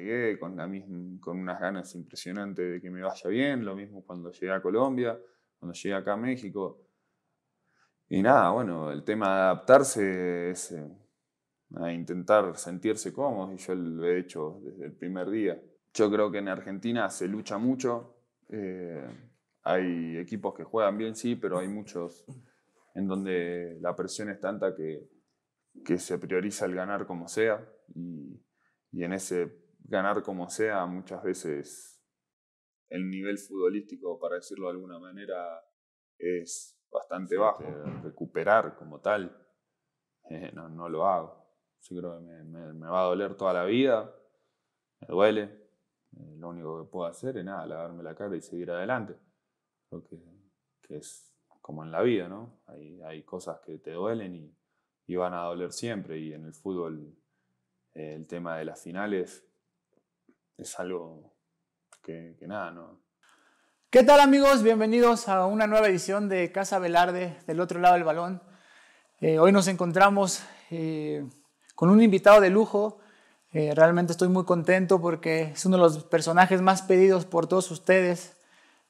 llegué con, con unas ganas impresionantes de que me vaya bien, lo mismo cuando llegué a Colombia, cuando llegué acá a México. Y nada, bueno, el tema de adaptarse es eh, a intentar sentirse cómodos, y yo lo he hecho desde el primer día. Yo creo que en Argentina se lucha mucho, eh, hay equipos que juegan bien, sí, pero hay muchos en donde la presión es tanta que, que se prioriza el ganar como sea, y, y en ese ganar como sea muchas veces el nivel futbolístico, para decirlo de alguna manera, es bastante bajo. Recuperar como tal, eh, no, lo hago. Yo creo que me, va a doler toda la vida, me duele. Eh, lo único que puedo hacer es nada, lavarme la cara y seguir adelante. Creo que, es como en la vida, ¿no? Hay, hay cosas que te duelen y, van a doler siempre. Y en el fútbol, eh, el tema de las finales es algo que, nada, no, ¿Qué tal amigos? Bienvenidos a una nueva edición de Casa Velarde del otro lado del balón. Eh, hoy nos encontramos eh, con un invitado de lujo. Eh, realmente estoy muy contento porque es uno de los personajes más pedidos por todos ustedes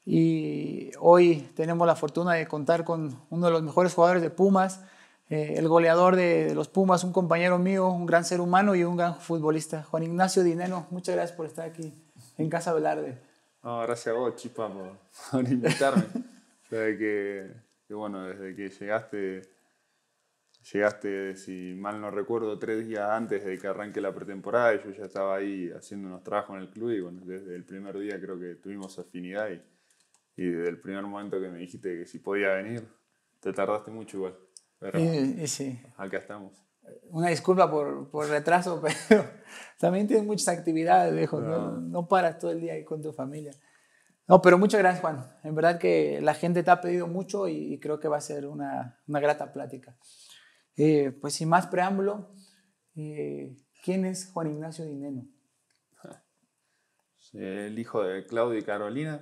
y hoy tenemos la fortuna de contar con uno de los mejores jugadores de Pumas, eh, el goleador de, los Pumas, un compañero mío, un gran ser humano y un gran futbolista. Juan Ignacio Dineno, muchas gracias por estar aquí en Casa Velarde. No, gracias a vos, Chipa, por, invitarme. desde que, bueno, desde que llegaste, llegaste, si mal no recuerdo, tres días antes de que arranque la pretemporada, yo ya estaba ahí haciendo unos trabajos en el club y bueno, desde el primer día creo que tuvimos afinidad y, y desde el primer momento que me dijiste que si podía venir, te tardaste mucho igual. Pero y, sí. acá estamos. Una disculpa por, por retraso, pero también tienes muchas actividades viejo no. paras todo el día ahí con tu familia. No, pero muchas gracias, Juan. En verdad que la gente te ha pedido mucho y, creo que va a ser una, una grata plática. Eh, pues sin más preámbulo, eh, ¿quién es Juan Ignacio Dineno? Eh, el hijo de Claudio y Carolina.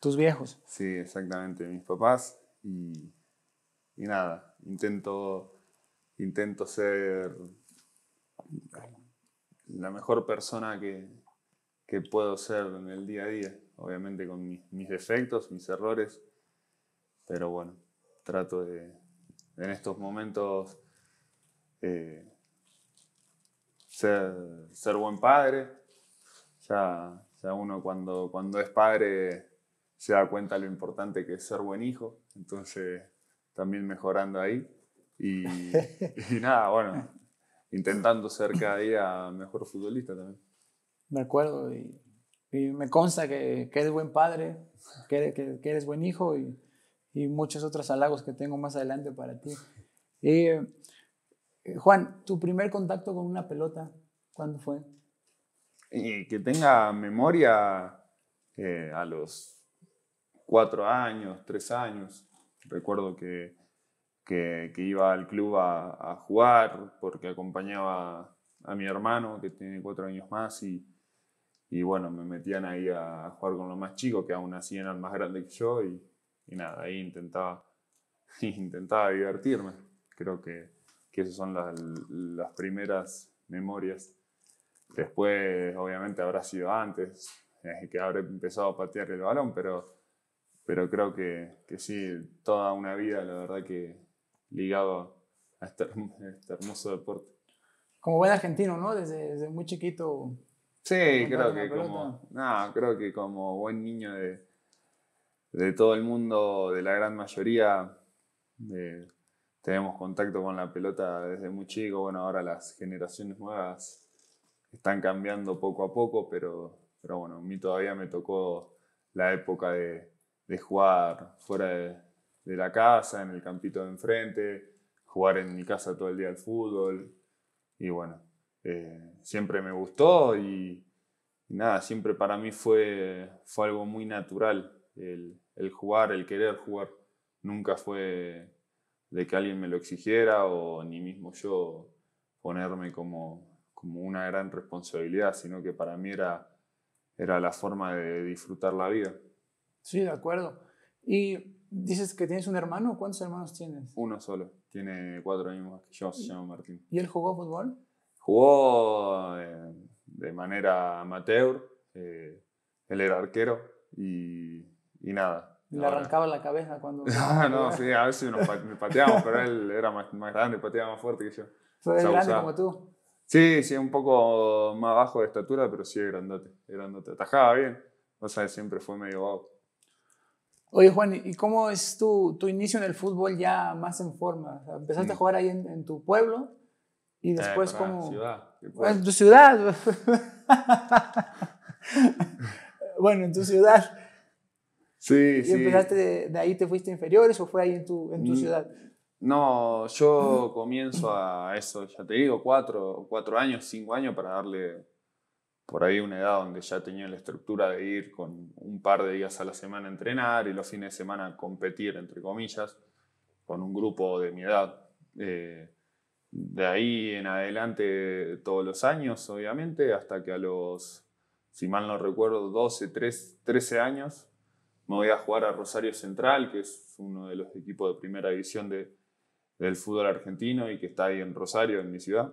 Tus viejos. Sí, exactamente, mis papás. Y y nada, intento, intento ser la mejor persona que, puedo ser en el día a día, obviamente con mis defectos, mis errores, pero bueno, trato de en estos momentos eh, ser, ser, buen padre. Ya, ya, uno cuando, cuando es padre se da cuenta lo importante que es ser buen hijo, entonces también mejorando ahí. Y, nada, bueno, intentando ser cada día mejor futbolista también. De acuerdo, y, me consta que, que, eres buen padre, que, que, eres buen hijo y, y, muchos otros halagos que tengo más adelante para ti. y eh, Juan, ¿tu primer contacto con una pelota, cuándo fue? que tenga memoria eh, a los cuatro años, tres años. Recuerdo que, iba al club a, jugar porque acompañaba a mi hermano que tiene cuatro años más y, bueno, me metían ahí a jugar con los más chicos que aún así eran más grande que yo y, nada, ahí intentaba, intentaba divertirme. Creo que, que esas son las, las primeras memorias. Después, obviamente, habrá sido antes, eh, que habré empezado a patear el balón, pero pero creo que, sí, toda una vida, la verdad, que ligado a este, este hermoso deporte. Como buen argentino, ¿no? Desde, muy chiquito. Sí, creo que, como, no, como buen niño de, todo el mundo, de la gran mayoría, eh, tenemos contacto con la pelota desde muy chico. Bueno, ahora las generaciones nuevas están cambiando poco a poco, pero, pero bueno, a mí todavía me tocó la época de, de jugar fuera de, la casa, en el campito de enfrente, jugar en mi casa todo el día al fútbol. Y bueno, eh, siempre me gustó y, nada, siempre para mí fue, fue algo muy natural el, jugar, el querer jugar. Nunca fue de que alguien me lo exigiera o ni mismo yo ponerme como, como una gran responsabilidad, sino que para mí era, era la forma de disfrutar la vida. Sí, de acuerdo. Y dices que tienes un hermano, ¿cuántos hermanos tienes? Uno solo, tiene cuatro años que yo, se llama Martín. ¿Y él jugó fútbol? Jugó eh, de, manera amateur, eh, él era arquero y, y nada. ¿Le arrancaba la cabeza cuando.? no, no, sí, a veces me pateamos, pero él era más, grande, pateaba más fuerte que yo. ¿Fue grande como tú? Sí, sí, un poco más bajo de estatura, pero sí grandote, grandote. Atajaba bien, o sea, siempre fue medio bajo. Oye, Juan, ¿y cómo es tu, inicio en el fútbol ya más en forma? O empezaste a mm. jugar ahí en, tu pueblo y eh, después, cómo como. Ciudad. Ah, en tu ciudad. bueno, en tu ciudad. Sí, y empezaste de, ahí, te fuiste inferiores o fue ahí en tu, en tu mm, ciudad? No, yo comienzo a eso, ya te digo, cuatro, cuatro años, cinco años para darle por ahí una edad donde ya tenía la estructura de ir con un par de días a la semana a entrenar y los fines de semana a competir, entre comillas, con un grupo de mi edad. Eh, de ahí en adelante todos los años, obviamente, hasta que a los, si mal no recuerdo, 12, 3, 13 años, me voy a jugar a Rosario Central, que es uno de los equipos de primera división de, del fútbol argentino y que está ahí en Rosario, en mi ciudad,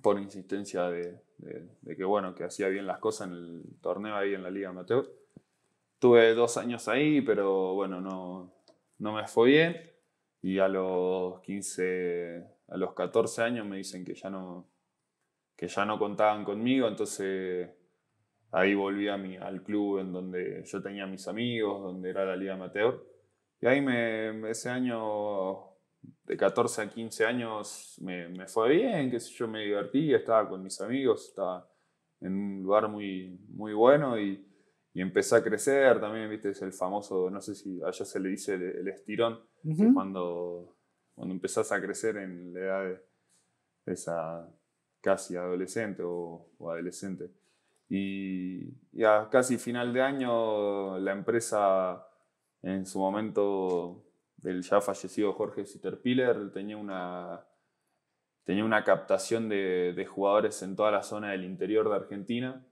por insistencia de, de, que bueno, que hacía bien las cosas en el torneo ahí en la Liga Amateur. Tuve dos años ahí, pero bueno, no, no me fue bien. Y a los 15, a los 14 años me dicen que ya no, que ya no contaban conmigo, entonces ahí volví a mi, al club en donde yo tenía mis amigos, donde era la Liga Amateur. Y ahí me, ese año de 14 a 15 años me, fue bien, que yo, me divertí estaba con mis amigos, estaba en un lugar muy, muy bueno y, empecé a crecer también, viste, es el famoso, no sé si allá se le dice el, estirón, cuando, cuando empezás a crecer en la edad esa casi adolescente o, adolescente. Y, y, a casi final de año la empresa en su momento el ya fallecido Jorge Sitterpiller, tenía una, tenía una captación de, jugadores en toda la zona del interior de Argentina,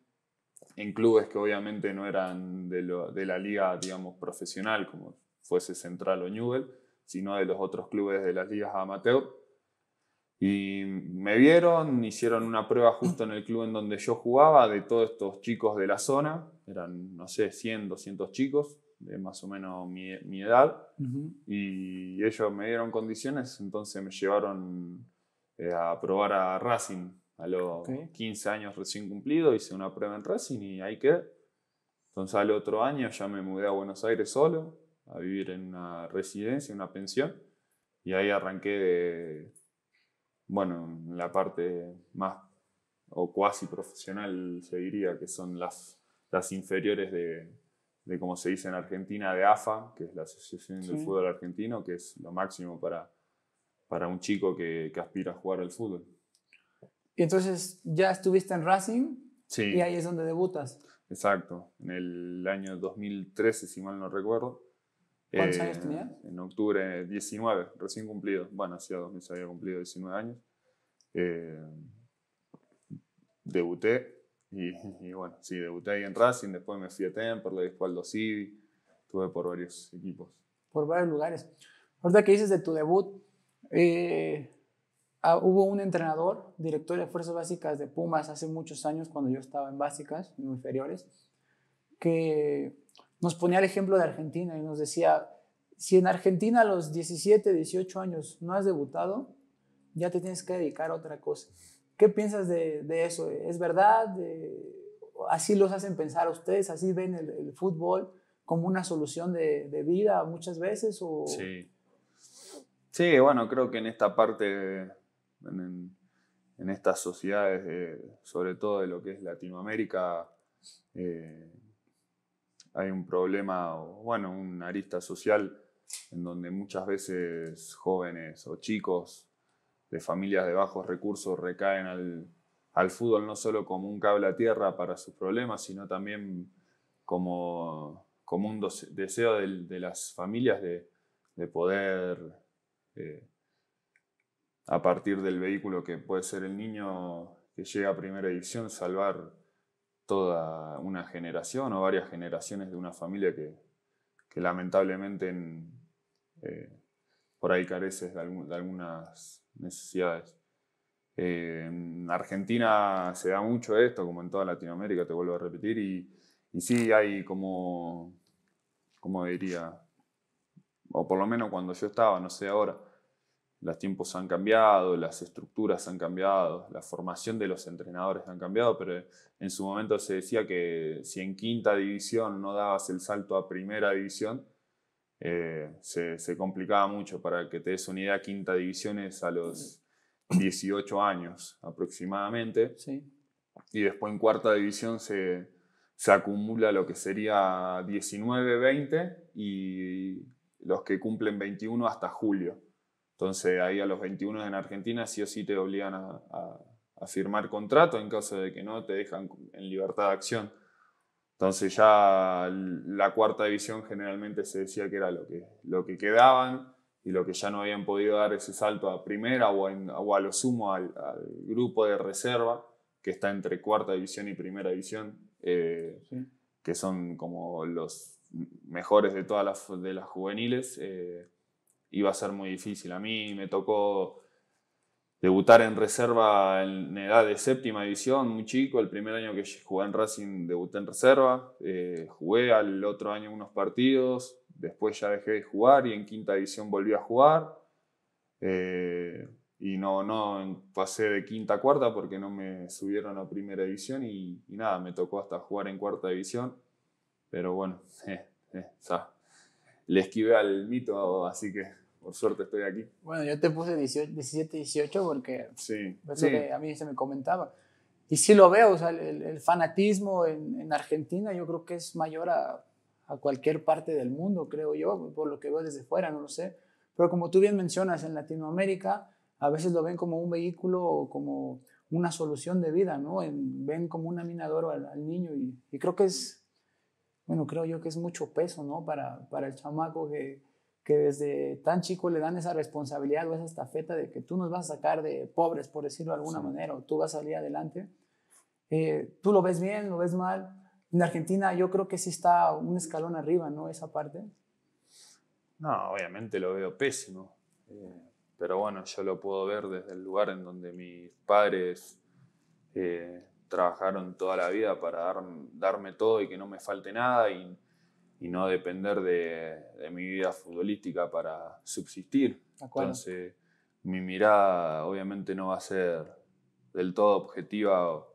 en clubes que obviamente no eran de, la liga, digamos, profesional, como fuese Central o Newell, sino de los otros clubes de las ligas amateur. Y me vieron, hicieron una prueba justo en el club en donde yo jugaba, de todos estos chicos de la zona, eran, no sé, 100, 200 chicos, de más o menos mi, edad, y ellos me dieron condiciones, entonces me llevaron eh, a probar a Racing a los 15 años recién cumplido, hice una prueba en Racing y ahí quedé. Entonces al otro año ya me mudé a Buenos Aires solo, a vivir en una residencia, una pensión, y ahí arranqué de, bueno, la parte más o cuasi profesional, se diría, que son las inferiores de, de como se dice en Argentina, de AFA, que es la Asociación del Fútbol Argentino, que es lo máximo para, para un chico que, aspira a jugar al fútbol. Y entonces ya estuviste en Racing sí. y ahí es donde debutas. Exacto, en el año 2013, si mal no recuerdo. ¿Cuántos eh, años tenías? En octubre, 19, recién cumplido. Bueno, hacía dos meses había cumplido 19 años. Eh, debuté y, bueno, sí, debuté ahí en Racing, después me fui a Temperley, después al Dosivi, estuve por varios equipos. Por varios lugares. Ahorita que dices de tu debut, eh, ah, hubo un entrenador, director de Fuerzas Básicas de Pumas hace muchos años, cuando yo estaba en Básicas, en inferiores, que nos ponía el ejemplo de Argentina y nos decía, si en Argentina a los 17, 18 años no has debutado, ya te tienes que dedicar a otra cosa. ¿Qué piensas de, eso? ¿Es verdad? Eh, ¿Así los hacen pensar ustedes? ¿Así ven el, fútbol como una solución de, vida muchas veces? Sí. Sí, bueno, creo que en esta parte, en, estas sociedades, sobre todo de lo que es Latinoamérica, eh, hay un problema, bueno, una arista social en donde muchas veces jóvenes o chicos de familias de bajos recursos recaen al, al fútbol no solo como un cable a tierra para sus problemas, sino también como, como un deseo de, las familias de, de poder, eh, a partir del vehículo que puede ser el niño que llega a primera edición, salvar toda una generación o varias generaciones de una familia que, que lamentablemente en, eh, por ahí careces de, algunas necesidades. en Argentina se da mucho esto, como en toda Latinoamérica, te vuelvo a repetir, y, y sí hay como, como diría, o por lo menos cuando yo estaba, no sé ahora, los tiempos han cambiado, las estructuras han cambiado, la formación de los entrenadores han cambiado, pero en su momento se decía que si en quinta división no dabas el salto a primera división, eh, se, complicaba mucho. Para que te des una idea, quinta división es a los 18 años aproximadamente. Y después en cuarta división se, acumula lo que sería 19, 20 y los que cumplen 21 hasta julio. Entonces ahí a los 21 en Argentina sí o sí te obligan a, a firmar contrato en caso de que no te dejan en libertad de acción. Entonces ya la cuarta división generalmente se decía que era lo que, lo que quedaban y lo que ya no habían podido dar ese salto a primera o, a lo sumo al, grupo de reserva que está entre cuarta división y primera división, eh, que son como los mejores de todas las, de las juveniles, eh, iba a ser muy difícil. A mí me tocó debutar en reserva en edad de séptima división, muy chico. El primer año que jugué en Racing debuté en reserva. Eh, jugué al otro año unos partidos, después ya dejé de jugar y en quinta división volví a jugar. Eh, y no, no pasé de quinta a cuarta porque no me subieron a primera división y, nada, me tocó hasta jugar en cuarta división. Pero bueno, eh, le esquivé al mito, así que por suerte estoy aquí. Bueno, yo te puse 17, 18 porque sí, a mí se me comentaba. Y sí lo veo, o sea, el, fanatismo en, Argentina yo creo que es mayor a, cualquier parte del mundo, creo yo, por lo que veo desde fuera, no lo sé. Pero como tú bien mencionas, en Latinoamérica a veces lo ven como un vehículo o como una solución de vida, ¿no? ven como un aminador al, niño y, y, creo que es, bueno, creo yo que es mucho peso, ¿no? Para, para el chamaco que, que desde tan chico le dan esa responsabilidad o esa estafeta de que tú nos vas a sacar de pobres, por decirlo de alguna manera, o tú vas a salir adelante. Eh, tú lo ves bien, lo ves mal. En Argentina yo creo que sí está un escalón arriba, ¿no? Esa parte. No, obviamente lo veo pésimo. Eh, pero bueno, yo lo puedo ver desde el lugar en donde mis padres eh, trabajaron toda la vida para dar, darme todo y que no me falte nada y y no depender de, mi vida futbolística para subsistir. Entonces, mi mirada obviamente no va a ser del todo objetiva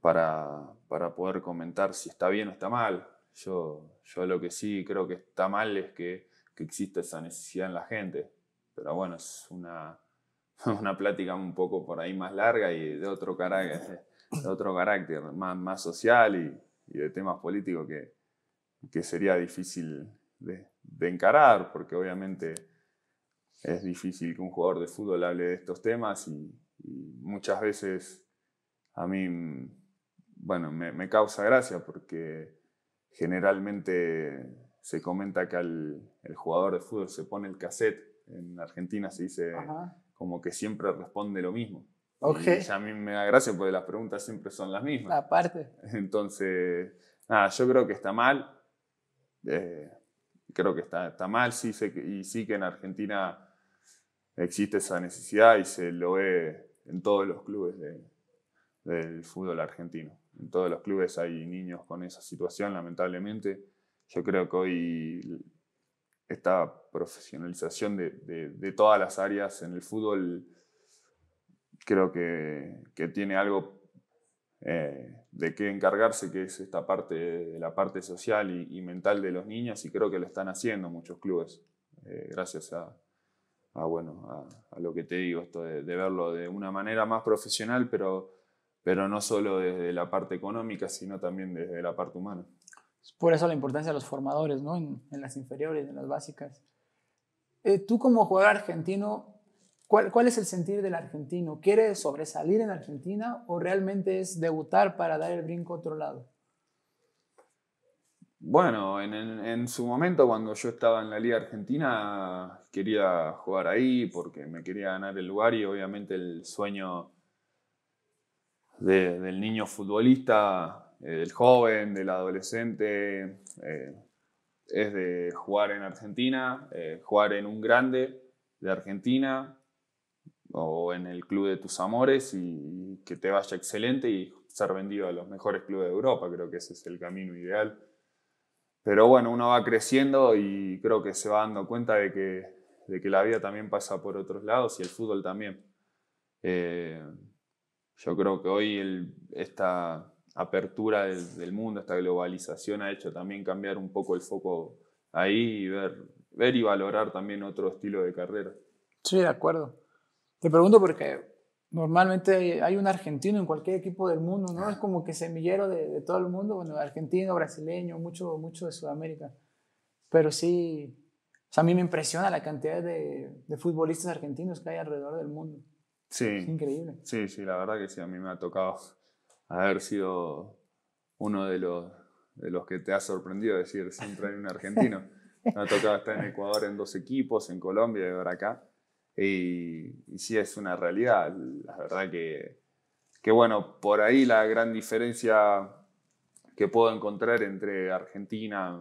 para, para poder comentar si está bien o está mal. Yo, yo lo que sí creo que está mal es que, que existe esa necesidad en la gente. Pero bueno, es una, una plática un poco por ahí más larga y de otro carácter, de otro carácter más, más social y, y de temas políticos que, que sería difícil de, encarar, porque obviamente es difícil que un jugador de fútbol hable de estos temas y, muchas veces a mí, mm, bueno, me, causa gracia porque generalmente se comenta que al, el jugador de fútbol se pone el cassette, en Argentina se dice como que siempre responde lo mismo. Y a mí me da gracia porque las preguntas siempre son las mismas. Aparte. Entonces, nada, yo creo que está mal, eh, creo que está, está mal, sí y sí que en Argentina existe esa necesidad y se lo ve en todos los clubes del fútbol argentino. En todos los clubes hay niños con esa situación, lamentablemente. Yo creo que hoy esta profesionalización de, todas las áreas en el fútbol creo que, que tiene algo eh, de qué encargarse, que es esta parte, de la parte social y, mental de los niños, y creo que lo están haciendo muchos clubes, eh, gracias a, bueno, a, lo que te digo, esto de, verlo de una manera más profesional, pero, pero no solo desde la parte económica, sino también desde la parte humana. Por eso la importancia de los formadores, ¿no? En, las inferiores, en las básicas. Eh, tú como jugador argentino, ¿Cuál, es el sentir del argentino? ¿Quiere sobresalir en Argentina o realmente es debutar para dar el brinco a otro lado? Bueno, en, su momento cuando yo estaba en la Liga Argentina quería jugar ahí porque me quería ganar el lugar y obviamente el sueño del niño futbolista, eh, del joven, del adolescente, eh, es de jugar en Argentina, eh, jugar en un grande de Argentina, o en el club de tus amores y que te vaya excelente y ser vendido a los mejores clubes de Europa. Creo que ese es el camino ideal. Pero bueno, uno va creciendo y creo que se va dando cuenta de que, la vida también pasa por otros lados y el fútbol también. Eh, yo creo que hoy esta apertura del, mundo, esta globalización ha hecho también cambiar un poco el foco ahí y ver, ver y valorar también otro estilo de carrera. Sí, de acuerdo. Le pregunto porque normalmente hay un argentino en cualquier equipo del mundo, ¿no? Es como que semillero de, de todo el mundo, bueno, argentino, brasileño, mucho, mucho de Sudamérica. Pero sí, a mí me impresiona la cantidad de, futbolistas argentinos que hay alrededor del mundo. Sí. Es increíble. Sí, sí, la verdad que sí, a mí me ha tocado haber sido uno de los, de los que te ha sorprendido, decir, siempre hay un argentino. Me ha tocado estar en Ecuador en dos equipos, en Colombia y ahora acá. Y, y sí, es una realidad. La verdad que, que, bueno, por ahí la gran diferencia que puedo encontrar entre Argentina,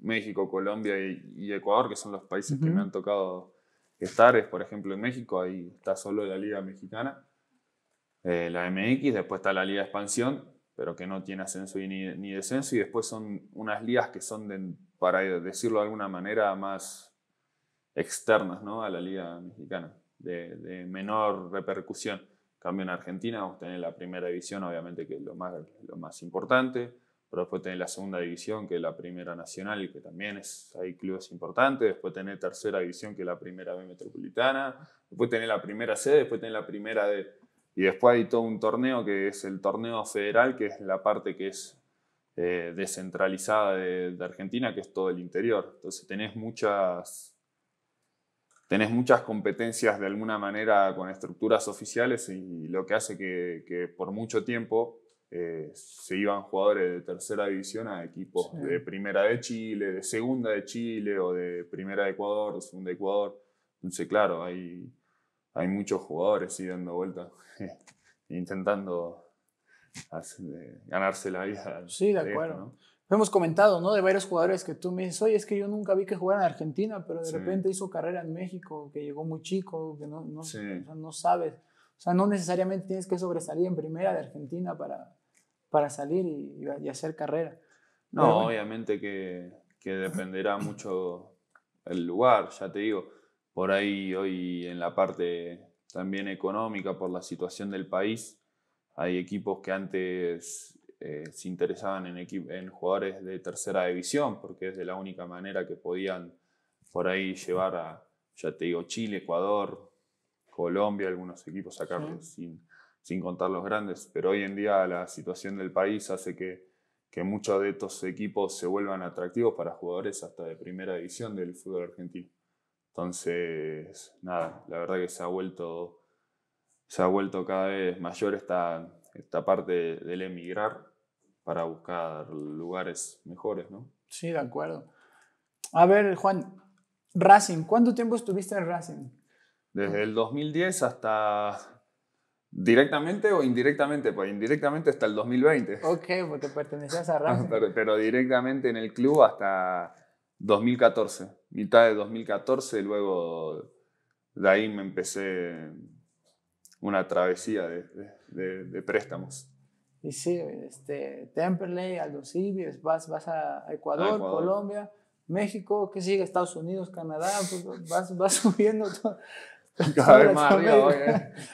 México, Colombia y, Ecuador, que son los países que me han tocado estar, es por ejemplo en México, ahí está solo la Liga Mexicana, eh, la MX, después está la Liga Expansión, pero que no tiene ascenso ni, ni descenso, y después son unas ligas que son, para decirlo de alguna manera, más externas ¿no? a la liga mexicana, de, menor repercusión. Cambio en Argentina, a tener la primera división, obviamente que es lo más, lo más importante, pero después tenés la segunda división, que es la primera nacional, y que también es, hay clubes importantes, después tenés tercera división, que es la primera B metropolitana, después tenés la primera C, después tenés la primera D. Y después hay todo un torneo que es el torneo federal, que es la parte que es eh, descentralizada de, de Argentina, que es todo el interior. Entonces tenés muchas tenés muchas competencias de alguna manera con estructuras oficiales y lo que hace que, por mucho tiempo eh, se iban jugadores de tercera división a equipos de primera de Chile, de segunda de Chile o de primera de Ecuador, de segunda de Ecuador. Entonces, claro, hay, muchos jugadores y dando vueltas, intentando eh, ganarse la vida. Sí, de acuerdo hemos comentado, ¿no? De varios jugadores que tú me dices, oye, es que yo nunca vi que jugara en Argentina, pero de repente hizo carrera en México, que llegó muy chico, que no, no, no sabes. O sea, no necesariamente tienes que sobresalir en primera de Argentina para, para salir y, hacer carrera. No, obviamente que, que dependerá mucho el lugar, ya te digo. Por ahí hoy en la parte también económica, por la situación del país, hay equipos que antes eh, se interesaban en, en jugadores de tercera división, porque es de la única manera que podían por ahí llevar a, ya te digo, Chile, Ecuador, Colombia, algunos equipos acá, sin, sin, contar los grandes. Pero hoy en día la situación del país hace que, muchos de estos equipos se vuelvan atractivos para jugadores hasta de primera división del fútbol argentino. Entonces, nada, la verdad que se ha vuelto, se ha vuelto cada vez mayor esta, esta parte del emigrar para buscar lugares mejores, ¿no? Sí, de acuerdo. A ver, Juan, Racing, ¿cuánto tiempo estuviste en Racing? Desde el 2010 hasta directamente o indirectamente, pues indirectamente hasta el 2020. Ok, porque pertenecías a Racing. pero, directamente en el club hasta 2014, mitad de 2014, luego de ahí me empecé una travesía de préstamos. Y este, Temperley, Aldo vas, vas a Ecuador, Colombia, México, ¿qué sigue Estados Unidos, Canadá, pues, vas, subiendo todo.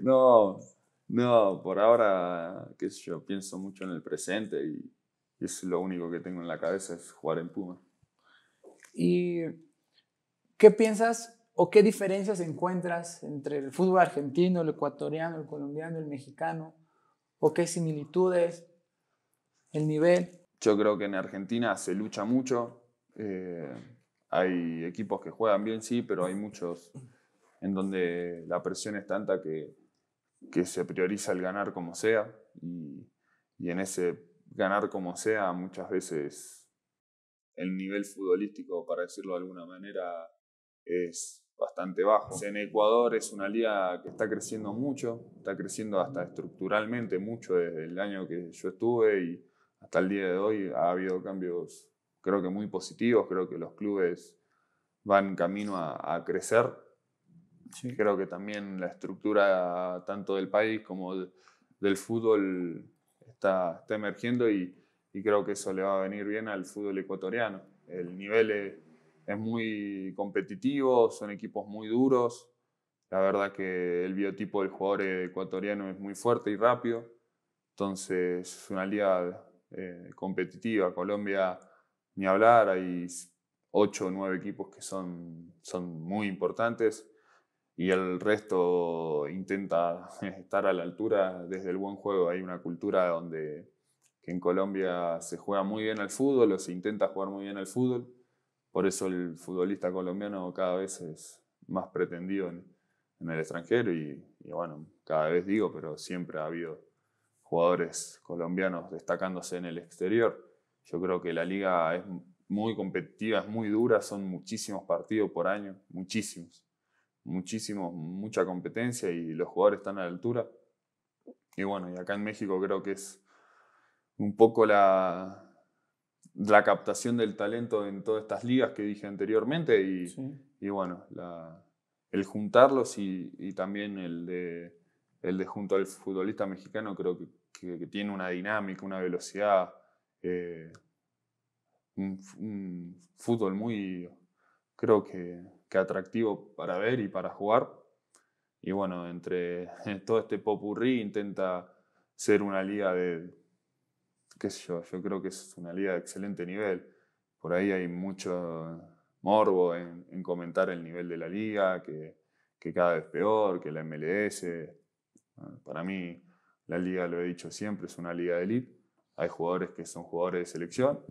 No, no, por ahora, qué sé yo, pienso mucho en el presente y, y es lo único que tengo en la cabeza es jugar en Puma. ¿Y qué piensas o qué diferencias encuentras entre el fútbol argentino, el ecuatoriano, el colombiano, el mexicano? o qué similitudes, el nivel? Yo creo que en Argentina se lucha mucho. Eh, hay equipos que juegan bien, sí, pero hay muchos en donde la presión es tanta que, que se prioriza el ganar como sea. Y, y en ese ganar como sea, muchas veces el nivel futbolístico, para decirlo de alguna manera, es bastante bajo. En Ecuador es una liga que está creciendo mucho, está creciendo hasta estructuralmente mucho desde el año que yo estuve y hasta el día de hoy ha habido cambios creo que muy positivos, creo que los clubes van camino a, crecer. Sí. Creo que también la estructura tanto del país como del, fútbol está, está emergiendo y, creo que eso le va a venir bien al fútbol ecuatoriano. El nivel es es muy competitivo, son equipos muy duros. La verdad que el biotipo del jugador ecuatoriano es muy fuerte y rápido. Entonces es una liga eh, competitiva. Colombia, ni hablar, hay 8 o 9 equipos que son, son muy importantes y el resto intenta estar a la altura desde el buen juego. Hay una cultura donde que en Colombia se juega muy bien al fútbol o se intenta jugar muy bien al fútbol por eso el futbolista colombiano cada vez es más pretendido en, el extranjero y, y, bueno, cada vez digo, pero siempre ha habido jugadores colombianos destacándose en el exterior. Yo creo que la liga es muy competitiva, es muy dura, son muchísimos partidos por año, muchísimos, muchísimos, mucha competencia y los jugadores están a la altura. Y bueno, y acá en México creo que es un poco la, la captación del talento en todas estas ligas que dije anteriormente y, bueno, el juntarlos y, también el de, el de junto al futbolista mexicano creo que, tiene una dinámica, una velocidad, eh, un, fútbol muy, creo que, que, atractivo para ver y para jugar. Y bueno, entre todo este popurrí intenta ser una liga de, qué yo, creo que es una liga de excelente nivel. Por ahí hay mucho morbo en, comentar el nivel de la liga, que, cada vez peor, que la MLS. Para mí, la liga, lo he dicho siempre, es una liga de elite. Hay jugadores que son jugadores de selección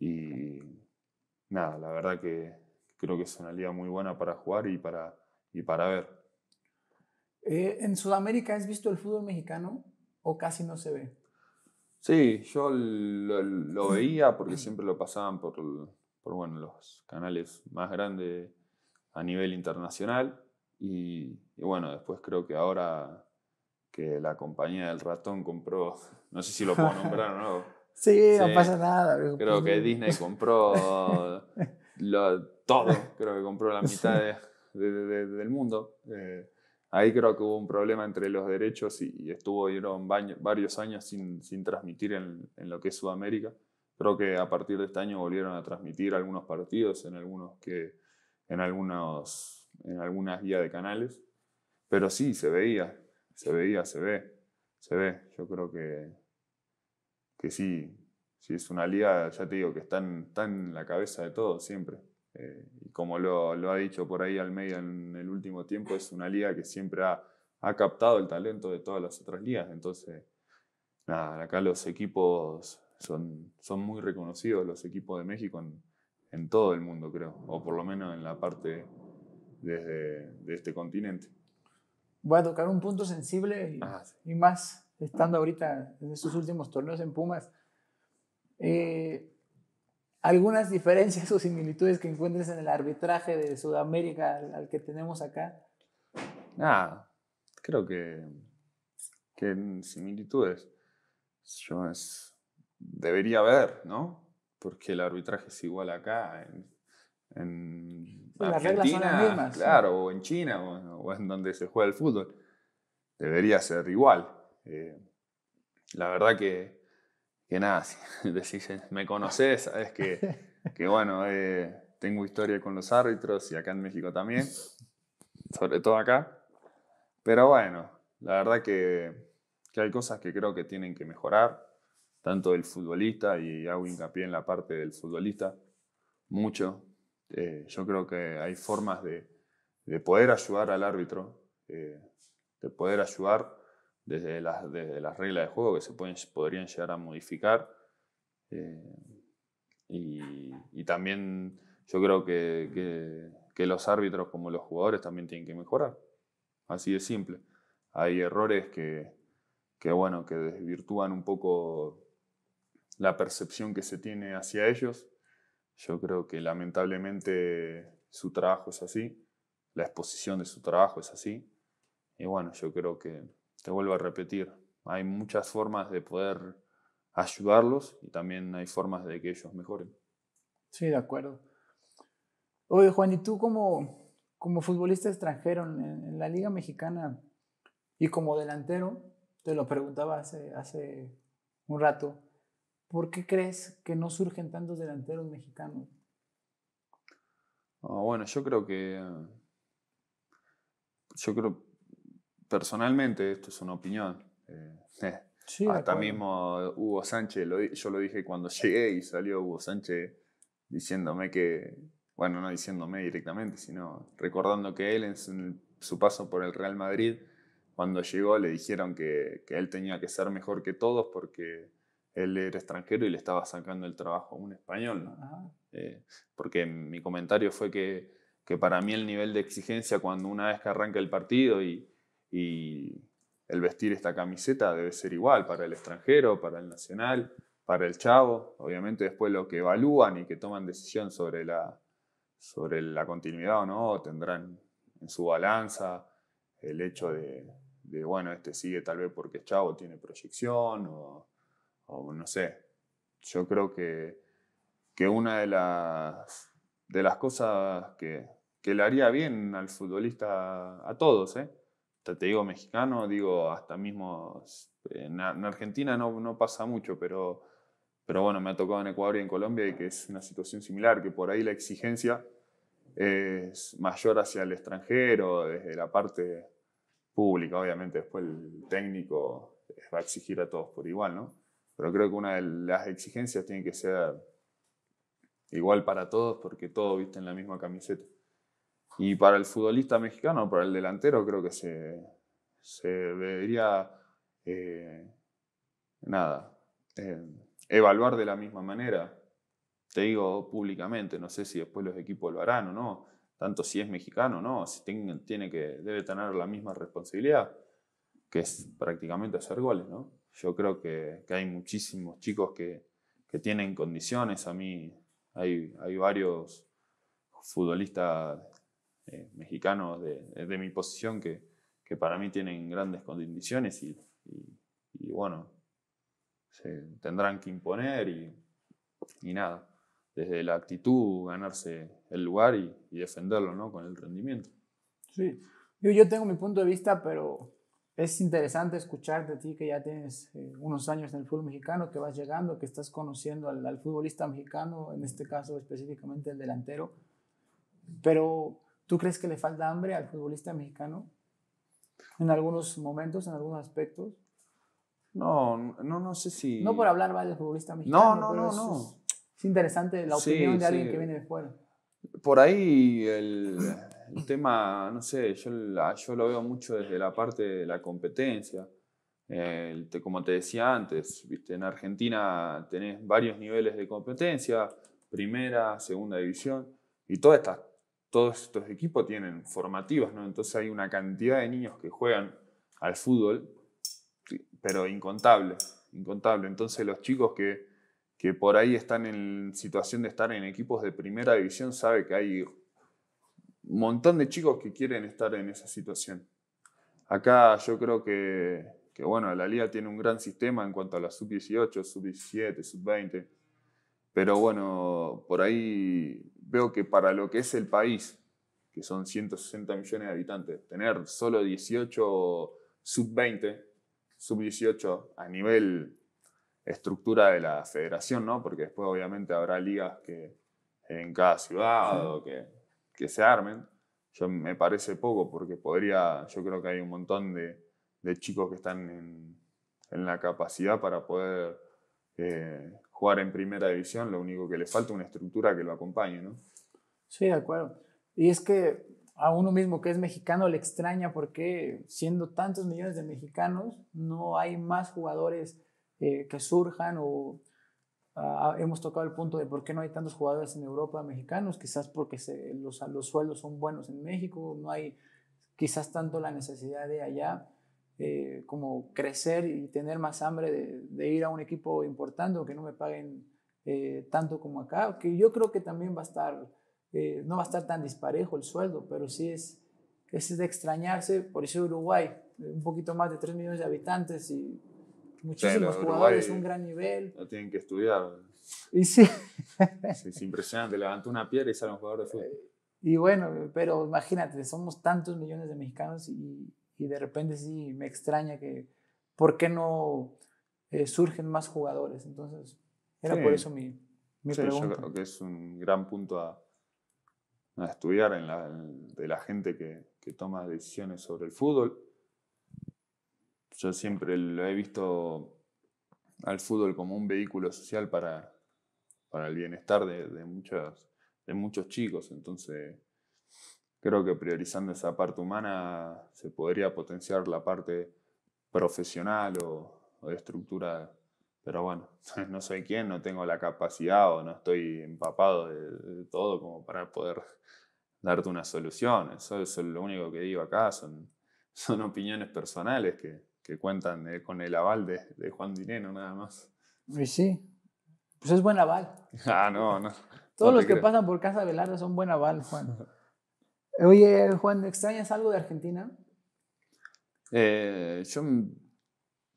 y nada, la verdad que creo que es una liga muy buena para jugar y para, y para ver. Eh, ¿En Sudamérica has visto el fútbol mexicano o casi no se ve? Sí, yo lo, veía porque siempre lo pasaban por, bueno, los canales más grandes a nivel internacional. Y, bueno, después creo que ahora que la compañía del ratón compró, no sé si lo puedo nombrar o no. sí, no pasa nada. Creo que Disney compró todo, creo que compró la mitad del mundo. Eh, Ahí creo que hubo un problema entre los derechos y, y estuvieron varios años sin, sin transmitir en, lo que es Sudamérica. Creo que a partir de este año volvieron a transmitir algunos partidos en algunos que en algunos en algunas guías de canales, pero sí se veía, se veía, se ve, se ve. Yo creo que que sí, sí es una liga, ya te digo que están en, en la cabeza de todos siempre. Eh, y como lo, ha dicho por ahí al medio en el último tiempo, es una liga que siempre ha, captado el talento de todas las otras ligas. Entonces, nada, acá los equipos son, son muy reconocidos, los equipos de México en, todo el mundo, creo, o por lo menos en la parte de este continente. Voy a tocar un punto sensible y, ah, más estando ahorita en estos últimos torneos en Pumas. Eh, algunas diferencias o similitudes que encuentres en el arbitraje de Sudamérica al, que tenemos acá? Ah, creo que, que similitudes. Yo debería haber, ¿no? Porque el arbitraje es igual acá, en, en pues Argentina, claro, o en China, o, en donde se juega el fútbol. Debería ser igual. Eh, la verdad que que nada, decís, eh, me conoces, sabes que, bueno, eh, tengo historia con los árbitros y acá en México también, sobre todo acá. Pero bueno, la verdad que, hay cosas que creo que tienen que mejorar, tanto el futbolista, y hago hincapié en la parte del futbolista, mucho. Eh, yo creo que hay formas de, poder ayudar al árbitro, de poder ayudar desde las, reglas de juego que se podrían llegar a modificar. Eh, y, también yo creo que, los árbitros como los jugadores también tienen que mejorar. Así de simple. Hay errores que, que, bueno, que desvirtúan un poco la percepción que se tiene hacia ellos. Yo creo que lamentablemente su trabajo es así, la exposición de su trabajo es así. Y bueno, yo creo que te vuelvo a repetir, hay muchas formas de poder ayudarlos y también hay formas de que ellos mejoren. Sí, de acuerdo. Oye, Juan, ¿y tú como, como futbolista extranjero en, la Liga Mexicana y como delantero, te lo preguntaba hace, un rato, ¿por qué crees que no surgen tantos delanteros mexicanos? Ah, bueno, yo creo que... Yo creo personalmente, esto es una opinión, eh, eh, hasta mismo Hugo Sánchez, yo lo dije cuando llegué y salió Hugo Sánchez diciéndome que, bueno, no diciéndome directamente, sino recordando que él en su, paso por el Real Madrid, cuando llegó le dijeron que, que él tenía que ser mejor que todos porque él era extranjero y le estaba sacando el trabajo a un español. Eh, porque mi comentario fue que, que, para mí el nivel de exigencia cuando una vez que arranca el partido y, y el vestir esta camiseta debe ser igual para el extranjero, para el nacional, para el chavo. Obviamente después lo que evalúan y que toman decisión sobre la, sobre la continuidad o no, tendrán en su balanza el hecho de, bueno, este sigue tal vez porque chavo, tiene proyección o, no sé. Yo creo que, que una de las, de las cosas que, que le haría bien al futbolista, a todos, ¿eh? te digo mexicano, digo hasta mismo este, en, Argentina no, pasa mucho, pero, pero bueno, me ha tocado en Ecuador y en Colombia y que es una situación similar, que por ahí la exigencia es mayor hacia el extranjero, desde la parte pública, obviamente después el técnico va a exigir a todos por igual, ¿no? Pero creo que una de las exigencias tiene que ser igual para todos porque todos visten la misma camiseta. Y para el futbolista mexicano, para el delantero, creo que se, debería, eh, nada, eh, evaluar de la misma manera. Te digo públicamente, no sé si después los equipos lo harán o no, tanto si es mexicano o no, si tiene que, debe tener la misma responsabilidad, que es prácticamente hacer goles, ¿no? Yo creo que, hay muchísimos chicos que, tienen condiciones, a mí hay, hay varios futbolistas eh, mexicanos de, mi posición que, que, para mí tienen grandes condiciones y, y, bueno, se tendrán que imponer y, y, nada, desde la actitud ganarse el lugar y, defenderlo ¿no? con el rendimiento. Sí, yo, yo tengo mi punto de vista, pero es interesante escuchar de ti que ya tienes eh, unos años en el fútbol mexicano, que vas llegando, que estás conociendo al, al, futbolista mexicano, en este caso específicamente el delantero. Pero ¿Tú crees que le falta hambre al futbolista mexicano? En algunos momentos, en algunos aspectos. No, no, no sé si. No por hablar mal del futbolista mexicano. No, no, no, no. Es, interesante la opinión de alguien que viene de fuera. Por ahí el, tema, no sé, yo, lo veo mucho desde la parte de la competencia. como te decía antes, ¿viste? en Argentina tenés varios niveles de competencia, primera, segunda división, y todas estas todos estos equipos tienen formativas, ¿no? Entonces hay una cantidad de niños que juegan al fútbol, pero incontable, incontable. Entonces los chicos que, que por ahí están en situación de estar en equipos de primera división sabe que hay un montón de chicos que quieren estar en esa situación. Acá yo creo que, que bueno, la liga tiene un gran sistema en cuanto a la sub-18, sub-17, sub-20, pero bueno, por ahí veo que para lo que es el país, que son 160 millones de habitantes, tener solo 18 sub-20, sub-18 a nivel estructura de la federación, ¿no? Porque después obviamente habrá ligas que en cada ciudad o que, se armen. Yo me parece poco porque podría, yo creo que hay un montón de, chicos que están en, la capacidad para poder eh, jugar en primera división, lo único que le falta una estructura que lo acompañe, ¿no? Sí, de acuerdo. Y es que a uno mismo que es mexicano le extraña porque siendo tantos millones de mexicanos, no hay más jugadores eh, que surjan o ah, ah, hemos tocado el punto de por qué no hay tantos jugadores en Europa mexicanos, quizás porque los, los sueldos son buenos en México, no hay quizás tanto la necesidad de allá eh, como crecer y tener más hambre de, ir a un equipo importante que no me paguen eh, tanto como acá, que yo creo que también va a estar, eh, no va a estar tan disparejo el sueldo, pero sí es, es de extrañarse, por eso Uruguay, un poquito más de 3 millones de habitantes y muchísimos jugadores, un gran nivel. No tienen que estudiar. Y sí. sí es impresionante, levanta una piedra y sale un jugador de fútbol. Y bueno, pero imagínate, somos tantos millones de mexicanos y, y de repente sí me extraña que, ¿por qué no eh, surgen más jugadores? Entonces, era por eso mi, pregunta. Yo creo que es un gran punto a, estudiar de la gente que, toma decisiones sobre el fútbol. Yo siempre lo he visto al fútbol como un vehículo social para, para el bienestar de, de, de muchos chicos. Entonces, Creo que priorizando esa parte humana se podría potenciar la parte profesional o, de estructura, pero bueno, no soy quien, no tengo la capacidad o no estoy empapado de, todo como para poder darte una solución. Eso, es lo único que digo acá, son, son opiniones personales que, que cuentan con el aval de, de Juan Dineno nada más. Y sí, pues es buen aval. Ah, no, no. Todos los que pasan por Casa Velarde son buen aval, Juan. Oye, Juan, ¿extrañas algo de Argentina? Eh, yo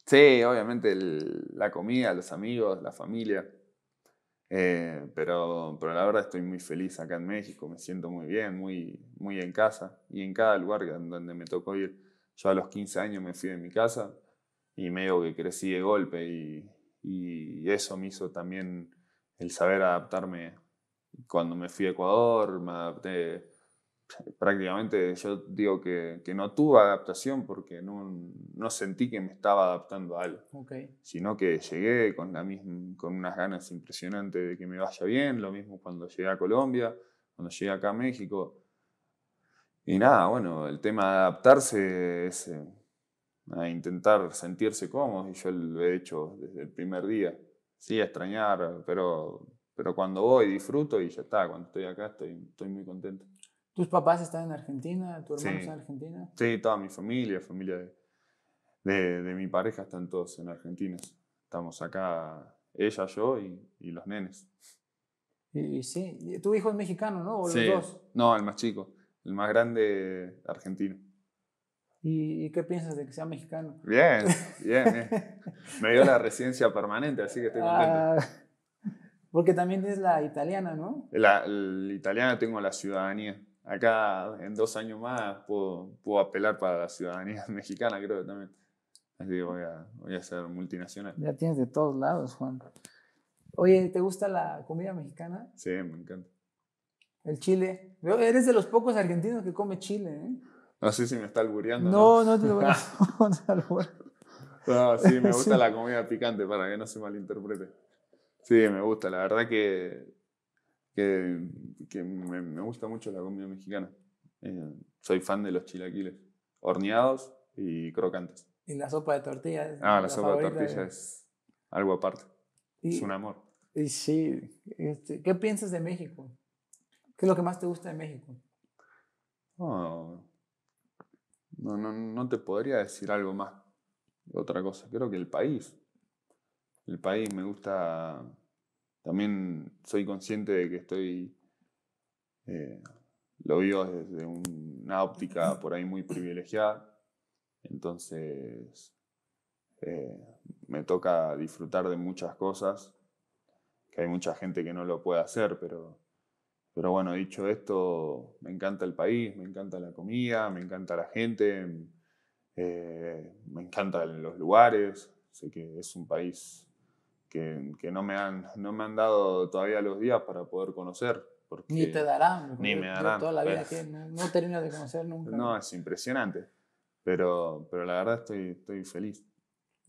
sé, obviamente la comida, los amigos, la familia. Eh, pero, pero la verdad estoy muy feliz acá en México, me siento muy bien, muy, muy en casa y en cada lugar donde me tocó ir. Yo a los 15 años me fui de mi casa y medio que crecí de golpe y, y eso me hizo también el saber adaptarme. Cuando me fui a Ecuador me adapté prácticamente yo digo que, no tuve adaptación porque no, sentí que me estaba adaptando a algo, sino que llegué con, la misma, con unas ganas impresionantes de que me vaya bien, lo mismo cuando llegué a Colombia, cuando llegué acá a México. Y nada, bueno, el tema de adaptarse es eh, a intentar sentirse cómodo y yo lo he hecho desde el primer día. Sí, a extrañar, pero, pero cuando voy disfruto y ya está, cuando estoy acá estoy, estoy muy contento. ¿Tus papás están en Argentina? ¿Tu hermano está en Argentina? Sí, toda mi familia, familia de, mi pareja, están todos en Argentina. Estamos acá, ella, yo y, los nenes. Y, sí, tu hijo es mexicano, ¿no? ¿O los dos? No, el más chico, el más grande argentino. ¿Y, qué piensas de que sea mexicano? Bien, bien, Me dio la residencia permanente, así que estoy contento. Ah, porque también es la italiana, ¿no? la, italiana tengo la ciudadanía acá en dos años más puedo, apelar para la ciudadanía mexicana, creo que también. Así que voy a, voy a ser multinacional. Ya tienes de todos lados, Juan. Oye, ¿te gusta la comida mexicana? Sí, me encanta. El chile. Eres de los pocos argentinos que come chile, ¿eh? No sé si me está albureando. No, no, te lo voy a No, sí, me gusta la comida picante para que no se malinterprete. Sí, me gusta. La verdad que que, me, gusta mucho la comida mexicana. Eh, soy fan de los chilaquiles, horneados y crocantes. ¿Y la sopa de tortillas? Ah, la, sopa de tortillas es algo aparte. es un amor. Y sí, este, ¿qué piensas de México? ¿Qué es lo que más te gusta de México? no, no, no te podría decir algo más. Otra cosa, creo que el país. El país me gusta también soy consciente de que estoy, eh, lo vivo desde una óptica por ahí muy privilegiada, entonces eh, me toca disfrutar de muchas cosas, que hay mucha gente que no lo puede hacer, pero, pero bueno, dicho esto, me encanta el país, me encanta la comida, me encanta la gente, eh, me encantan los lugares, sé que es un país que, no, me han, no me han dado todavía los días para poder conocer. Porque ni te darán. Ni me darán. Toda la vida no, termino de conocer nunca. No, es impresionante. Pero, pero la verdad estoy, estoy feliz.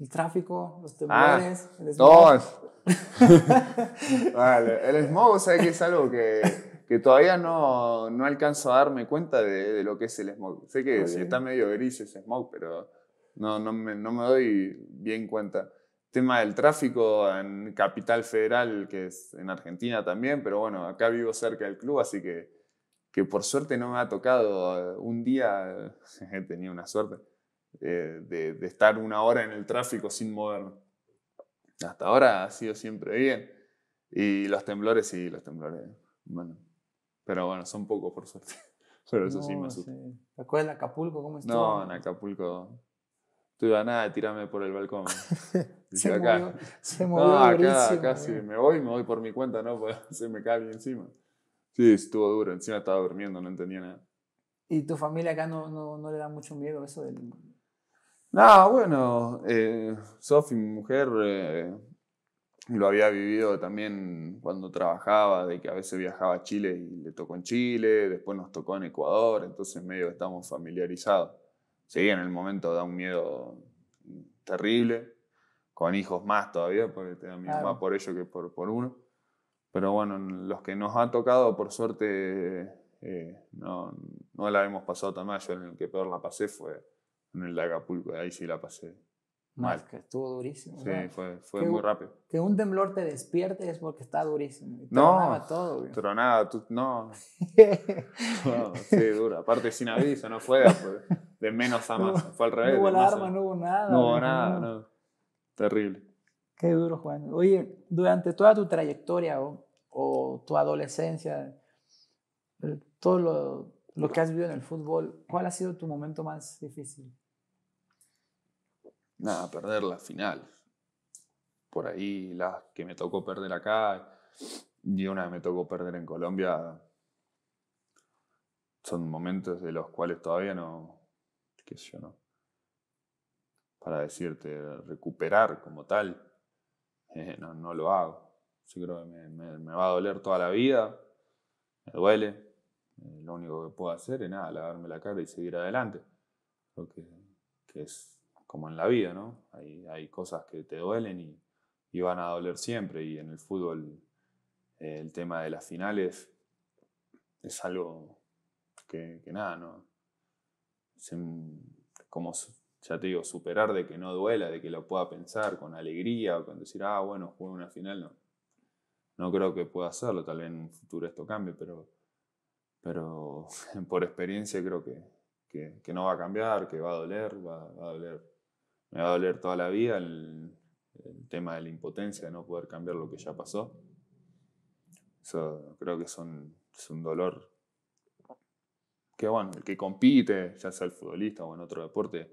El tráfico, los ah, temblores, ah, el vale, el smog, o que es algo que, que todavía no, no, alcanzo a darme cuenta de, de, lo que es el smog. Sé que si está medio gris ese smog, pero no, no, me, no me doy bien cuenta tema del tráfico en Capital Federal, que es en Argentina también, pero bueno, acá vivo cerca del club, así que, que por suerte no me ha tocado eh, un día, tenía una suerte, eh, de, estar una hora en el tráfico sin moverme. Hasta ahora ha sido siempre bien. Y los temblores, sí, los temblores. Bueno, pero bueno, son pocos por suerte. Pero eso sí me asusta. ¿Te acuerdas de Acapulco? ¿Cómo estuvo? No, en Acapulco tú a nada tírame por el balcón. se, movió, se movió acá, me voy, me voy por mi cuenta, ¿no? se me cae encima. Sí, estuvo duro. Encima estaba durmiendo, no entendía nada. ¿Y tu familia acá no, no, no le da mucho miedo eso del...? No, bueno, eh, Sofi, mi mujer, eh, lo había vivido también cuando trabajaba, de que a veces viajaba a Chile y le tocó en Chile, después nos tocó en Ecuador, entonces medio estamos familiarizados. Sí, en el momento da un miedo terrible, con hijos más todavía, porque te da más por ellos que por, por uno. Pero bueno, los que nos ha tocado, por suerte, eh, no, no la hemos pasado tan mal. Yo en el que peor la pasé fue en el de Acapulco, ahí sí la pasé Mal. que estuvo durísimo. Sí, fue, fue muy rápido. Que un temblor te despierte es porque está durísimo. Tronaba no, todo. Güey. tú, no. Sí, dura. Aparte sin aviso, no fue. De menos a más. Fue al revés. No hubo arma no hubo nada. No hubo nada, Terrible. Qué duro, Juan. Oye, durante toda tu trayectoria o, tu adolescencia, eh, todo lo, lo, que has vivido en el fútbol, ¿cuál ha sido tu momento más difícil? Nada, perder la final. Por ahí las que me tocó perder acá y una que me tocó perder en Colombia son momentos de los cuales todavía no, qué yo, ¿no? Para decirte, recuperar como tal, eh, no, lo hago. Yo creo que me, va a doler toda la vida, me duele. Eh, lo único que puedo hacer es nada, lavarme la cara y seguir adelante. Creo que, es como en la vida, ¿no? Hay, hay cosas que te duelen y, van a doler siempre. Y en el fútbol, eh, el tema de las finales es algo que, que nada, ¿no? como ya te digo, superar de que no duela, de que lo pueda pensar con alegría o con decir, ah, bueno, jugué una final, no. No creo que pueda hacerlo, tal vez en un futuro esto cambie, pero, pero por experiencia creo que, no va a cambiar, que va a doler, va, a doler. Me va a doler toda la vida el, tema de la impotencia, de no poder cambiar lo que ya pasó. Eso creo que es un dolor el que compite, ya sea el futbolista o en otro deporte,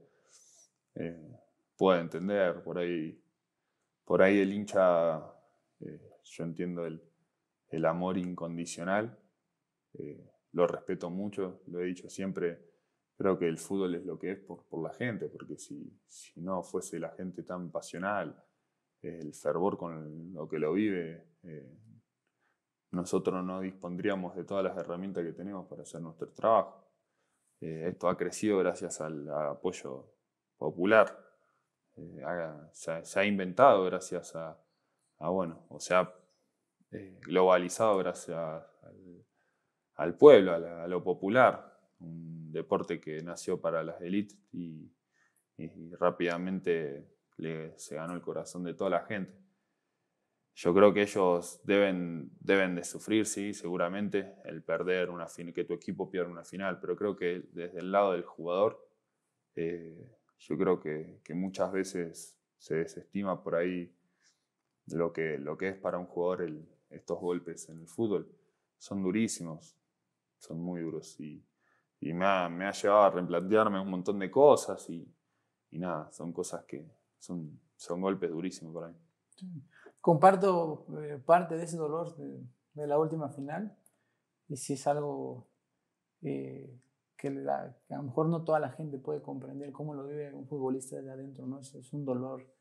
eh, pueda entender. Por ahí, por ahí el hincha, eh, yo entiendo el, amor incondicional, eh, lo respeto mucho, lo he dicho siempre, creo que el fútbol es lo que es por, la gente, porque si, no fuese la gente tan pasional, el fervor con lo que lo vive, eh, nosotros no dispondríamos de todas las herramientas que tenemos para hacer nuestro trabajo. Eh, esto ha crecido gracias al apoyo popular. Eh, se, ha, inventado gracias a, bueno, o sea, eh, globalizado gracias al, pueblo, a, lo popular. Un deporte que nació para las élites y, y rápidamente le, se ganó el corazón de toda la gente yo creo que ellos deben, deben de sufrir, sí, seguramente, el perder una final, que tu equipo pierda una final, pero creo que desde el lado del jugador, eh, yo creo que, que, muchas veces se desestima por ahí lo que, lo que es para un jugador estos golpes en el fútbol. Son durísimos, son muy duros y, y me, ha, me, ha, llevado a replantearme un montón de cosas y, y nada, son cosas que son, son golpes durísimos para mí comparto eh, parte de ese dolor de, la última final y si es algo eh, que, la, a lo mejor no toda la gente puede comprender cómo lo vive un futbolista de adentro, ¿no? Es, un dolor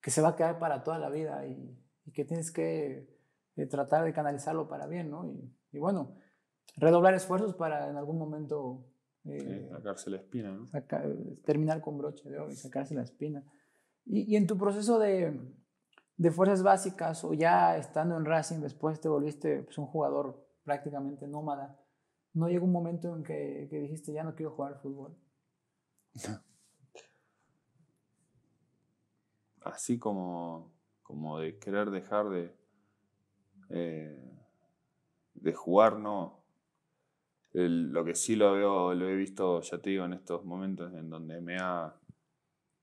que se va a quedar para toda la vida y, que tienes que eh, tratar de canalizarlo para bien, ¿no? Y, bueno, redoblar esfuerzos para en algún momento... sacarse la espina, ¿no? terminar con broche de oro y sacarse la espina. y en tu proceso de, de fuerzas básicas o ya estando en Racing después te volviste pues, un jugador prácticamente nómada, ¿no llegó un momento en que, dijiste ya no quiero jugar fútbol? Así como, como de querer dejar de, eh, de jugar, no. lo que sí lo veo, lo he visto, ya te digo, en estos momentos en donde me ha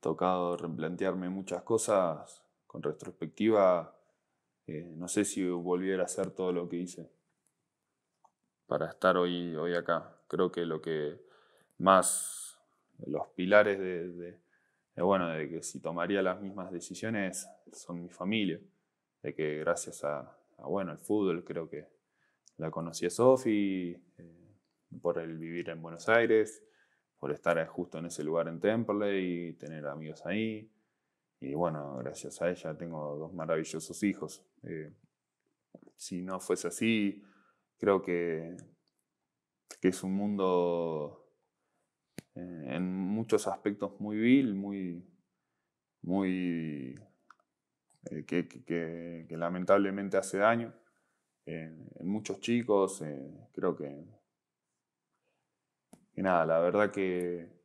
tocado replantearme muchas cosas, con retrospectiva, eh, no sé si volviera a hacer todo lo que hice para estar hoy, hoy acá. Creo que lo que más, los pilares de, bueno, de que si tomaría las mismas decisiones son mi familia, de que gracias a, bueno, fútbol creo que la conocí a Sofi, eh, por el vivir en Buenos Aires, por estar justo en ese lugar en Temple y tener amigos ahí. Y bueno, gracias a ella tengo dos maravillosos hijos. Eh, si no fuese así, creo que, que es un mundo eh, en muchos aspectos muy vil, muy, muy eh, que, lamentablemente hace daño en muchos chicos. creo que, Y nada, la verdad que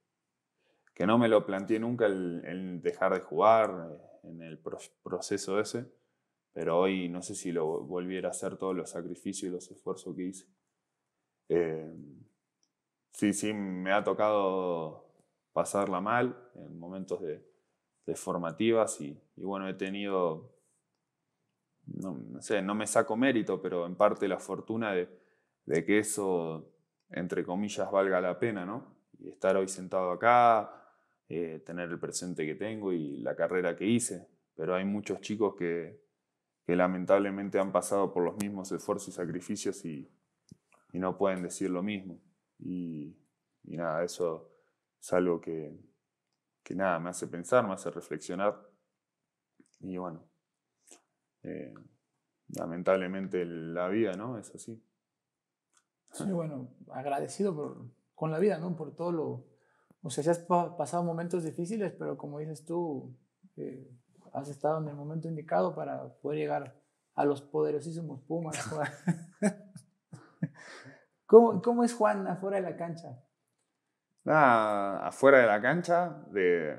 que no me lo planteé nunca el, dejar de jugar eh, en el proceso ese, pero hoy no sé si lo volviera a hacer todos los sacrificios y los esfuerzos que hice. Eh, sí, sí, me ha tocado pasarla mal en momentos de, formativas y, bueno, he tenido, no, sé, no me saco mérito, pero en parte la fortuna de, de que eso, entre comillas, valga la pena, ¿no? Y estar hoy sentado acá, eh, tener el presente que tengo y la carrera que hice. Pero hay muchos chicos que, que lamentablemente han pasado por los mismos esfuerzos y sacrificios y, y no pueden decir lo mismo. Y, nada, eso es algo que, que, nada, me hace pensar, me hace reflexionar. Y bueno, eh, lamentablemente la vida, ¿no? Es así. Sí, bueno, agradecido por, con la vida, ¿no? Por todo lo, o sea, si has pasado momentos difíciles, pero como dices tú, eh, has estado en el momento indicado para poder llegar a los poderosísimos Pumas. ¿Cómo, ¿Cómo, es Juan afuera de la cancha? Ah, afuera de la cancha, de,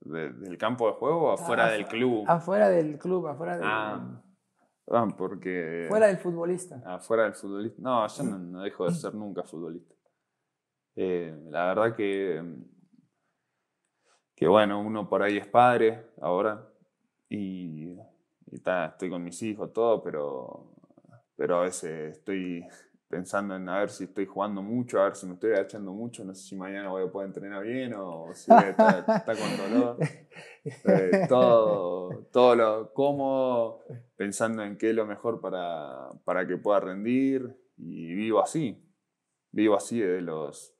del campo de juego, ah, afuera del club. Afuera del club, afuera del. Ah, ah, porque. Fuera del futbolista. Afuera del futbolista. No, yo no dejo de ser nunca futbolista. Eh, la verdad que, em, que, bueno, uno por ahí es padre ahora y, estoy con mis hijos, todo, pero, pero a veces estoy pensando en a ver si estoy jugando mucho, a ver si me estoy agachando mucho, no sé si mañana voy a poder entrenar bien o si está, con dolor. Eh, todo, todo lo cómodo, pensando en qué es lo mejor para, para que pueda rendir y vivo así. Vivo así desde los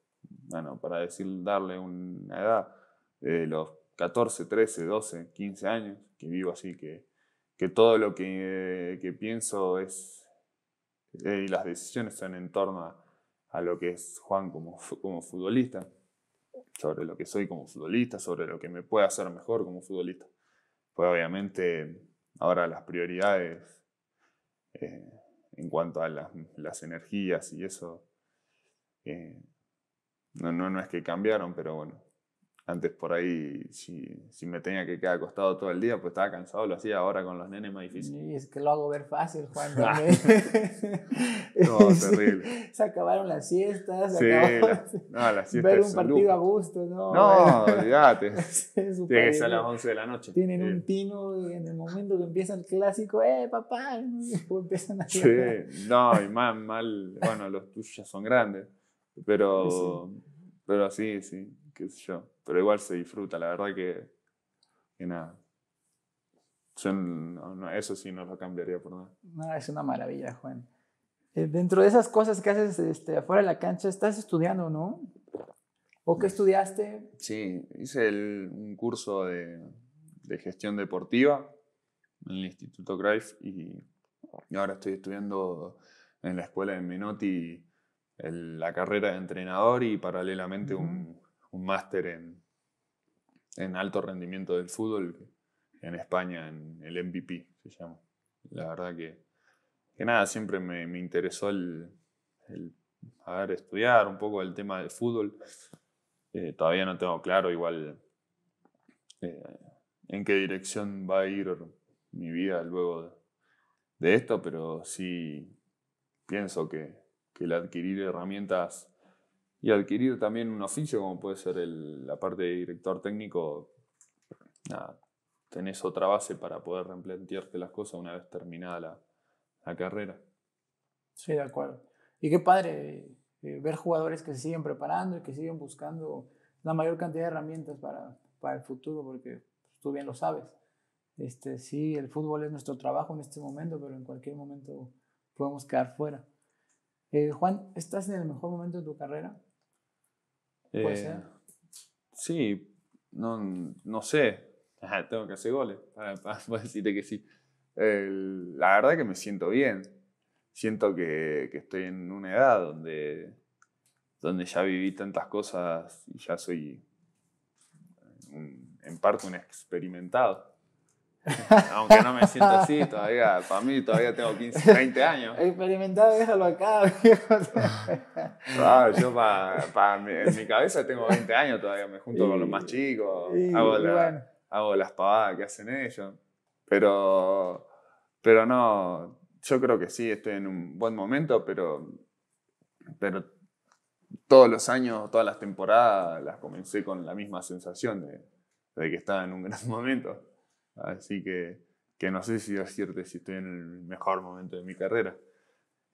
bueno, para decir, darle una edad de eh, los 14, 13, 12, 15 años, que vivo así, que, que todo lo que, pienso es, eh, y las decisiones son en torno a, lo que es Juan como, como futbolista, sobre lo que soy como futbolista, sobre lo que me puede hacer mejor como futbolista. Pues obviamente ahora las prioridades eh, en cuanto a las energías y eso, no, no, no es que cambiaron, pero bueno. Antes por ahí, si, si me tenía que quedar acostado todo el día, pues estaba cansado, lo hacía ahora con los nenes más difícil. Y es que lo hago ver fácil, Juan. no, terrible. Se acabaron las siestas. Sí, Ver un partido a gusto, ¿no? No, olvídate. Tiene que ser a las 11 de la noche. Tienen un tino y en el momento que empieza el clásico, ¡eh, papá! empiezan a llorar. Sí, no, y más mal. Bueno, los tuyos ya son grandes pero, pero así, sí, qué sé yo. Pero igual se disfruta, la verdad que, nada. eso sí no lo cambiaría por nada. es una maravilla, Juan. Eh, dentro de esas cosas que haces este, afuera de la cancha, estás estudiando, ¿no? ¿O qué estudiaste? Sí, hice un curso de, de, gestión deportiva en el Instituto Greif y ahora estoy estudiando en la escuela de Menotti la carrera de entrenador y paralelamente un, un máster en, en, alto rendimiento del fútbol en España, en el MVP se llama. La verdad que, que nada, siempre me, me interesó el, el a estudiar un poco el tema del fútbol. Eh, todavía no tengo claro igual eh, en qué dirección va a ir mi vida luego de esto, pero sí pienso que, el adquirir herramientas y adquirir también un oficio, como puede ser la parte de director técnico, tenés otra base para poder replantearte las cosas una vez terminada la, carrera. Sí, de acuerdo. Y qué padre eh, ver jugadores que se siguen preparando y que siguen buscando la mayor cantidad de herramientas para, el futuro, porque tú bien lo sabes. Este, sí, el fútbol es nuestro trabajo en este momento, pero en cualquier momento podemos quedar fuera. Eh, Juan, ¿estás en el mejor momento de tu carrera? ¿Puede eh, ser? Sí, no, sé. tengo que hacer goles para, decirte que sí. la verdad es que me siento bien. Siento que, estoy en una edad donde, donde ya viví tantas cosas y ya soy en parte un experimentado. Aunque no me siento así, todavía, para mí todavía tengo 15, 20 años. Experimentado, déjalo acá, ah, yo para, en mi cabeza tengo 20 años todavía, me junto con los más chicos, hago, hago las pavadas que hacen ellos. Pero, pero no, yo creo que sí, estoy en un buen momento, pero, pero todos los años, todas las temporadas, las comencé con la misma sensación de, de que estaba en un gran momento. Así que, que no sé si cierto si estoy en el mejor momento de mi carrera.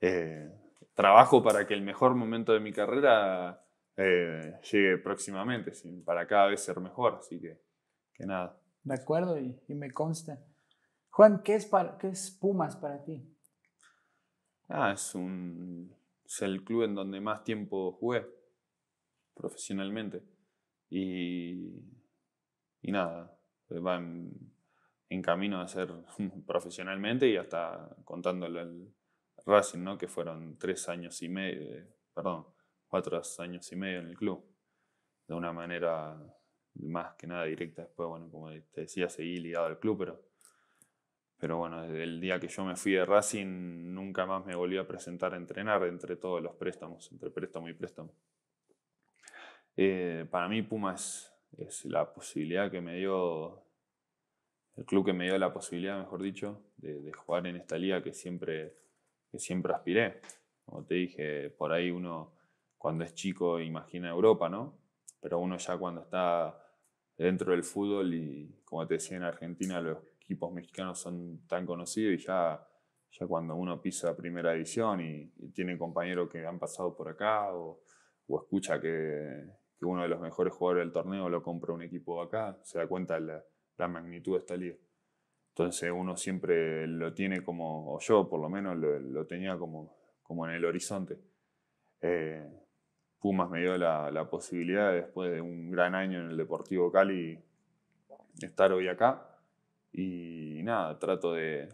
Eh, trabajo para que el mejor momento de mi carrera eh, llegue próximamente, para cada vez ser mejor, así que, que nada. De acuerdo, y, me consta. Juan, ¿qué es, para, ¿qué es Pumas para ti? Ah, es, un, es el club en donde más tiempo jugué profesionalmente. Y, y nada, va en camino de ser profesionalmente y hasta contándolo el Racing, ¿no? que fueron tres años y medio, perdón, cuatro años y medio en el club, de una manera más que nada directa. Después, bueno, como te decía, seguí ligado al club, pero, pero bueno, desde el día que yo me fui de Racing nunca más me volví a presentar a entrenar entre todos los préstamos, entre préstamo y préstamo. Eh, para mí Puma es la posibilidad que me dio el club que me dio la posibilidad, mejor dicho, de, jugar en esta liga que siempre, que siempre aspiré. Como te dije, por ahí uno cuando es chico imagina Europa, ¿no? Pero uno ya cuando está dentro del fútbol y como te decía en Argentina, los equipos mexicanos son tan conocidos y ya, ya cuando uno pisa primera división y, tiene compañeros que han pasado por acá o, escucha que, uno de los mejores jugadores del torneo lo compra un equipo acá, se da cuenta de la magnitud de esta liga. Entonces uno siempre lo tiene como, o yo por lo menos lo, tenía como, como en el horizonte. Eh, Pumas me dio la, posibilidad, después de un gran año en el Deportivo Cali, estar hoy acá. Y nada, trato de,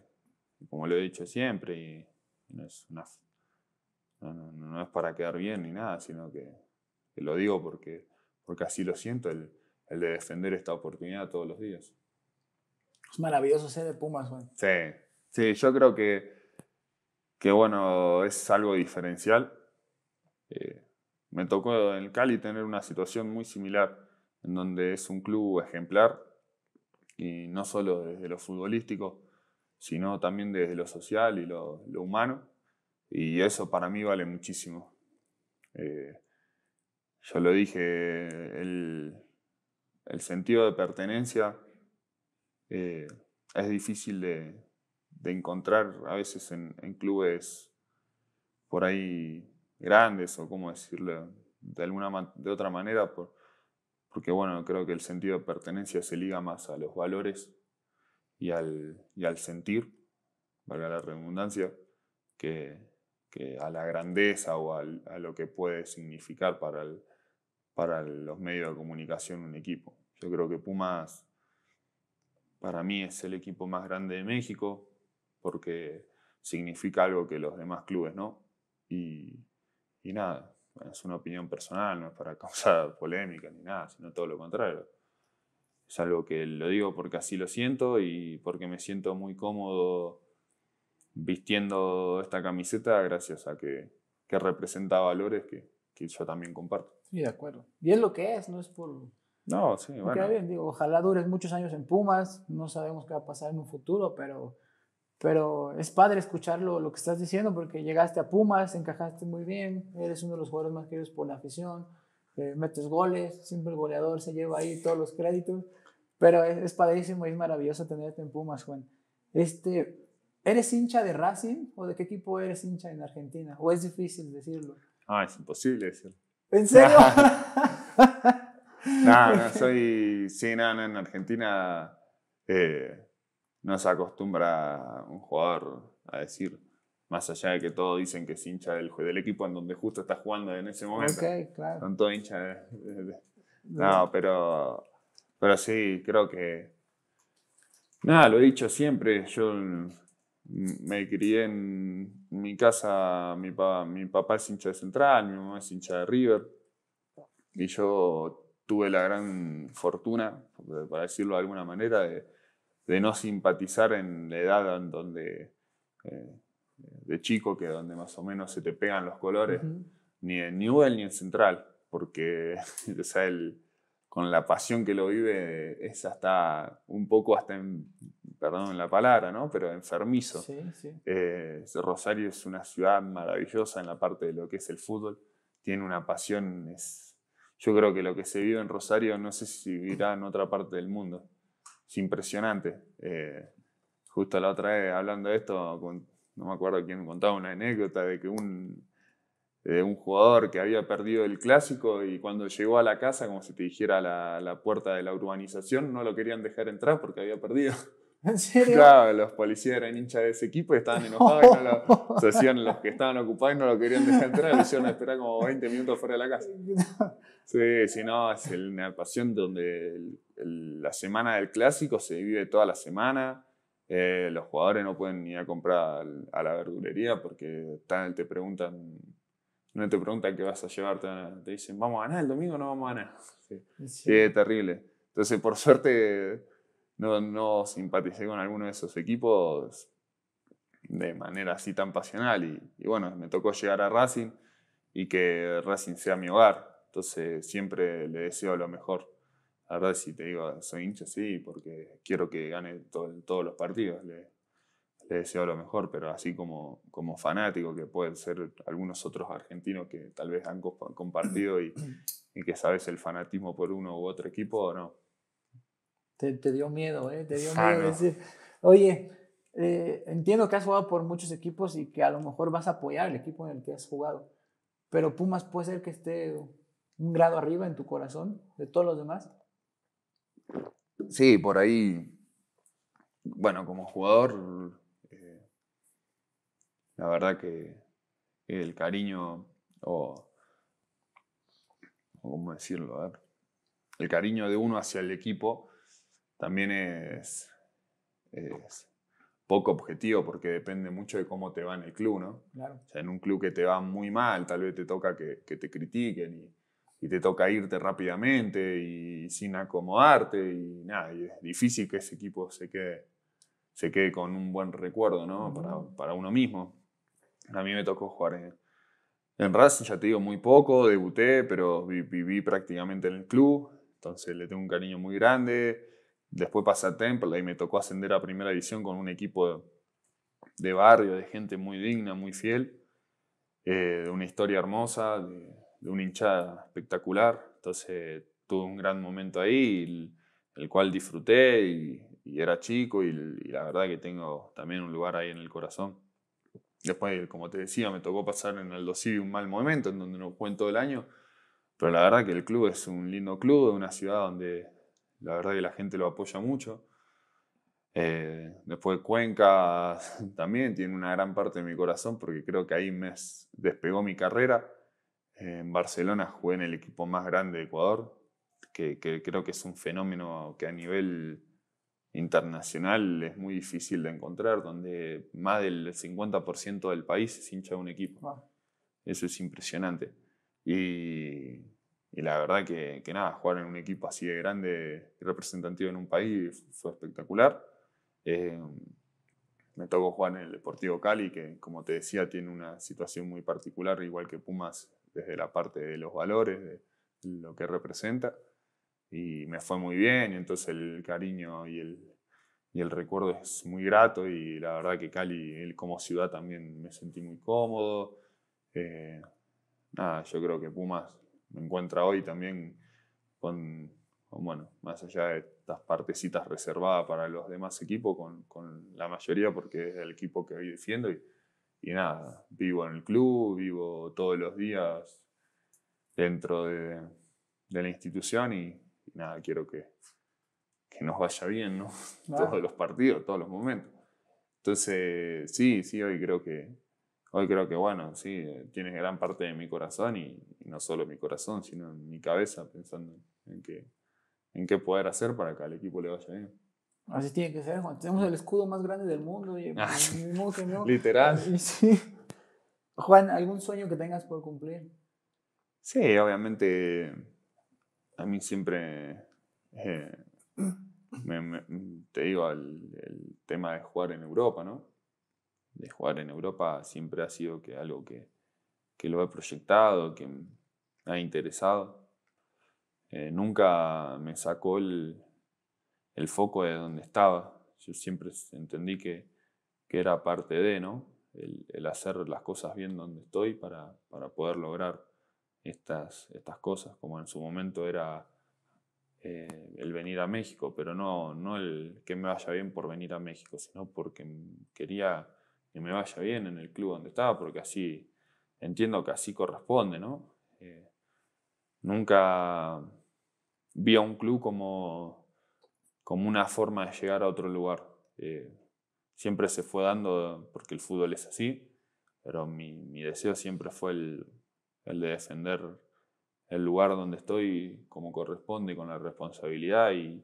como lo he dicho siempre, y no es, para quedar bien ni nada, sino que, que lo digo porque, porque así lo siento. El, el de defender esta oportunidad todos los días. Es maravilloso ser de Pumas, güey. Sí, sí, yo creo que, que bueno, es algo diferencial. Eh, me tocó en el Cali tener una situación muy similar, en donde es un club ejemplar, y no solo desde lo futbolístico, sino también desde lo social y lo, lo humano, y eso para mí vale muchísimo. Eh, yo lo dije el, el sentido de pertenencia eh, es difícil de, encontrar a veces en, clubes por ahí grandes o cómo decirlo de alguna de otra manera porque bueno creo que el sentido de pertenencia se liga más a los valores y al, al sentir valga la redundancia que, a la grandeza o a lo que puede significar para el, para los medios de comunicación un equipo. Yo creo que Pumas para mí es el equipo más grande de México porque significa algo que los demás clubes no. Y, nada, es una opinión personal, no es para causar polémica ni nada, sino todo lo contrario. Es algo que lo digo porque así lo siento y porque me siento muy cómodo vistiendo esta camiseta gracias a que, representa valores que yo también comparto de acuerdo. Y es lo que es, no es por... No, sí, bueno. bien. Digo, ojalá dures muchos años en Pumas, no sabemos qué va a pasar en un futuro, pero, pero es padre escuchar lo, que estás diciendo porque llegaste a Pumas, encajaste muy bien, eres uno de los jugadores más queridos por la afición, eh, metes goles, siempre el goleador se lleva ahí todos los créditos, pero es, es padrísimo y es maravilloso tenerte en Pumas, Juan. Este, ¿Eres hincha de Racing o de qué equipo eres hincha en Argentina? ¿O es difícil decirlo? Ah, es imposible decirlo. ¿En serio? no, no, soy. Sí, en Argentina eh, no se acostumbra un jugador a decir, más allá de que todos dicen que es hincha del, del equipo en donde justo está jugando en ese momento. claro. No, pero, pero sí, creo que. Nada, lo he dicho siempre. Yo me crié en mi casa, mi, papá es hincha de Central, mi mamá es hincha de River, y yo tuve la gran fortuna, para decirlo de alguna manera, de, no simpatizar en la edad en donde, eh, de chico, que donde más o menos se te pegan los colores, ni en Newell ni en Central, porque con la pasión que lo vive es hasta un poco hasta en, perdón la palabra, ¿no? Pero enfermizo. Eh, Rosario es una ciudad maravillosa en la parte de lo que es el fútbol. Tiene una pasión. Es... Yo creo que lo que se vive en Rosario no sé si vivirá en otra parte del mundo. Es impresionante. Eh, justo la otra vez hablando de esto, no me acuerdo quién contaba una anécdota de que un, un jugador que había perdido el clásico y cuando llegó a la casa, como si te dijera la puerta de la urbanización, no lo querían dejar entrar porque había perdido. Claro, los policías eran hinchas de ese equipo y estaban enojados y no lo, los que estaban ocupados y no lo querían dejar entrar, lo hicieron esperar como 20 minutos fuera de la casa. Sí, sí, no, es una pasión donde la semana del clásico se vive toda la semana. Eh, los jugadores no pueden ir a comprar a la verdulería porque te preguntan, no te preguntan qué vas a llevar, te, dicen, vamos a ganar el domingo, no vamos a ganar. Sí, sí. terrible. Entonces, por suerte no, no simpaticé con alguno de esos equipos de manera así tan pasional. Y, bueno, me tocó llegar a Racing y que Racing sea mi hogar. Entonces siempre le deseo lo mejor. La verdad, si te digo, soy hincha, sí, porque quiero que gane todos los partidos. Le, deseo lo mejor, pero así como, como fanático, que pueden ser algunos otros argentinos que tal vez han compartido y, y que sabes el fanatismo por uno u otro equipo, no. Te, dio miedo, ¿eh? Te dio miedo oye, eh, entiendo que has jugado por muchos equipos y que a lo mejor vas a apoyar el equipo en el que has jugado, pero Pumas puede ser que esté un grado arriba en tu corazón de todos los demás. Sí, por ahí, bueno, como jugador, eh, la verdad que el cariño, o, cómo decirlo, el cariño de uno hacia el equipo también es, poco objetivo porque depende mucho de cómo te va en el club, ¿no? O sea, en un club que te va muy mal, tal vez te toca que, te critiquen y, te toca irte rápidamente y, sin acomodarte y nada, es difícil que ese equipo se quede, se quede con un buen recuerdo, ¿no? para, uno mismo. A mí me tocó jugar en, en Racing, ya te digo, muy poco, debuté, pero viví prácticamente en el club, entonces le tengo un cariño muy grande Después pasé a Temple y me tocó ascender a primera división con un equipo de, barrio, de gente muy digna, muy fiel, eh, de una historia hermosa, de, una hinchada espectacular. Entonces tuve un gran momento ahí, el, cual disfruté y, era chico y, la verdad que tengo también un lugar ahí en el corazón. Después, como te decía, me tocó pasar en el Dosivi un mal momento en donde no cuento todo el año, pero la verdad que el club es un lindo club, de una ciudad donde la verdad que la gente lo apoya mucho. Eh, después Cuenca también tiene una gran parte de mi corazón porque creo que ahí me despegó mi carrera. Eh, en Barcelona jugué en el equipo más grande de Ecuador, que, creo que es un fenómeno que a nivel internacional es muy difícil de encontrar, donde más del 50% del país se hincha un equipo. Eso es impresionante. Y y la verdad que, que, nada, jugar en un equipo así de grande y representativo en un país fue espectacular. Eh, me tocó jugar en el Deportivo Cali, que como te decía tiene una situación muy particular, igual que Pumas, desde la parte de los valores, de lo que representa. Y me fue muy bien, entonces el cariño y el, y el recuerdo es muy grato y la verdad que Cali como ciudad también me sentí muy cómodo. Eh, nada, yo creo que Pumas me encuentra hoy también con, bueno, más allá de estas partecitas reservadas para los demás equipos, con, con la mayoría porque es el equipo que hoy defiendo y, y nada, vivo en el club, vivo todos los días dentro de, de la institución y, nada, quiero que, que nos vaya bien, ¿no? Todos los partidos, todos los momentos. Entonces, sí, sí, hoy creo que, Hoy creo que, bueno, sí, eh, tienes gran parte de mi corazón y, no solo mi corazón, sino en mi cabeza pensando en qué, en qué poder hacer para que al equipo le vaya bien. Así tiene que ser, Juan. Tenemos el escudo más grande del mundo. Ah, pues, literal. Eh, Juan, ¿algún sueño que tengas por cumplir? Sí, obviamente. A mí siempre. Eh, te digo, el, tema de jugar en Europa, ¿no? de jugar en Europa siempre ha sido que algo que, lo he proyectado, que me ha interesado. Eh, nunca me sacó el, foco de donde estaba. Yo siempre entendí que, era parte de, ¿no? El, hacer las cosas bien donde estoy para, poder lograr estas, estas cosas, como en su momento era eh, el venir a México, pero no, no el que me vaya bien por venir a México, sino porque quería que me vaya bien en el club donde estaba, porque así entiendo que así corresponde, ¿no? Eh, nunca vi a un club como, como una forma de llegar a otro lugar. Eh, siempre se fue dando, porque el fútbol es así, pero mi, deseo siempre fue el, de defender el lugar donde estoy como corresponde, con la responsabilidad y,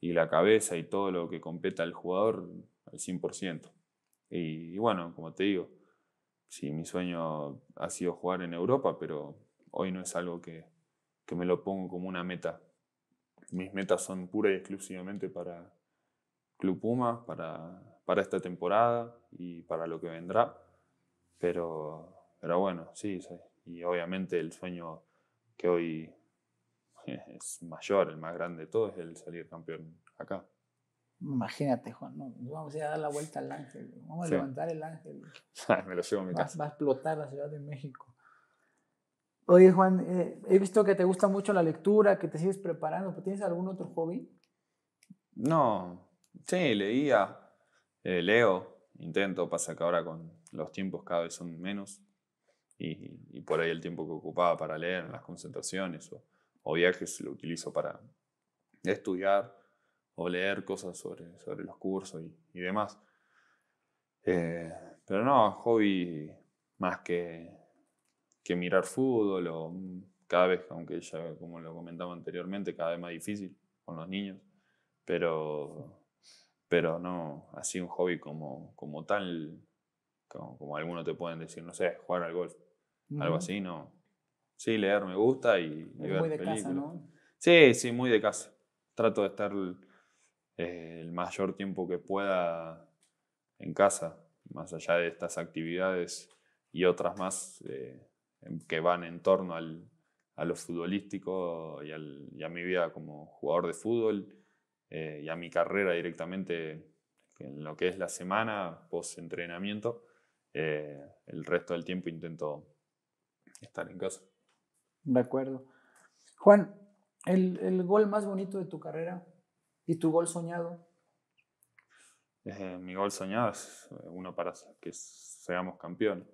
y la cabeza y todo lo que compete al jugador al 100%. Y, bueno, como te digo, sí, mi sueño ha sido jugar en Europa, pero hoy no es algo que, que me lo pongo como una meta. Mis metas son pura y exclusivamente para Club Puma, para, para esta temporada y para lo que vendrá. Pero, pero bueno, sí, sí. Y obviamente el sueño que hoy es mayor, el más grande de todo, es el salir campeón acá. Imagínate, Juan, vamos a ir a dar la vuelta al ángel, vamos a levantar el ángel. Me lo llevo a mi casa. Va, a explotar la Ciudad de México. Oye, Juan, eh, he visto que te gusta mucho la lectura, que te sigues preparando, ¿tienes algún otro hobby? No, sí, leía, eh, leo, intento, pasa que ahora con los tiempos cada vez son menos y, y por ahí el tiempo que ocupaba para leer en las concentraciones o viajes lo utilizo para estudiar o leer cosas sobre, sobre los cursos y, demás. Eh, pero no, hobby más que, que mirar fútbol o mm, cada vez, aunque ya como lo comentaba anteriormente, cada vez más difícil con los niños, pero, pero no así un hobby como, como tal, como, algunos te pueden decir, no sé, jugar al golf, algo así, no. Sí, leer me gusta y, y de Casa, ¿no? Sí, sí, muy de casa. Trato de estar eh, el mayor tiempo que pueda en casa, más allá de estas actividades y otras más eh, que van en torno a lo futbolístico y, a mi vida como jugador de fútbol eh, y a mi carrera directamente en lo que es la semana post entrenamiento. el resto del tiempo intento estar en casa. De acuerdo. Juan, el gol más bonito de tu carrera, ¿Y tu gol soñado? Eh, mi gol soñado es eh, uno para que seamos campeón.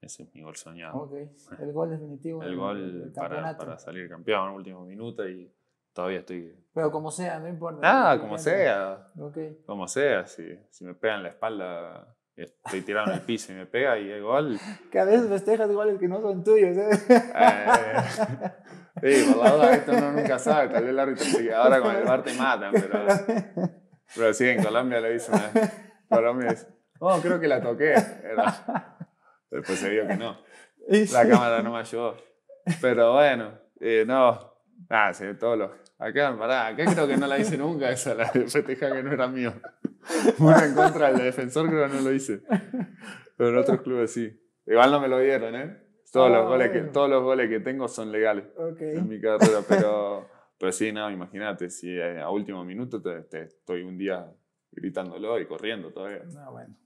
Ese es mi gol soñado. El gol definitivo. el gol para, salir campeón en último minuto y todavía estoy. Pero como sea, no importa. Ah, como sea. Okay. Como sea, si, si me pegan la espalda estoy tirado en el piso y me pega y el gol. a veces festejas goles que no son tuyos. ¿eh? eh. Sí, por la duda, esto uno nunca sabe. Tal vez el árbitro sigue. Ahora con el bar te matan, pero. Pero sí, en Colombia lo hice una Colombia dice, oh, creo que la toqué. Era. Después se vio que no. La cámara no me ayudó. Pero bueno, eh, no. Ah, se ve todo lo. Acá, pará, acá creo que no la hice nunca esa, la de festeja que no era mío. bueno, en contra del defensor creo que no lo hice. Pero en otros clubes sí. Igual no me lo dieron, ¿eh? Todos, los, ah, goles que, todos los goles que tengo son legales en mi carrera, pero, pero sí, no, imagínate, si eh, a último minuto te, estoy un día gritándolo y corriendo todavía.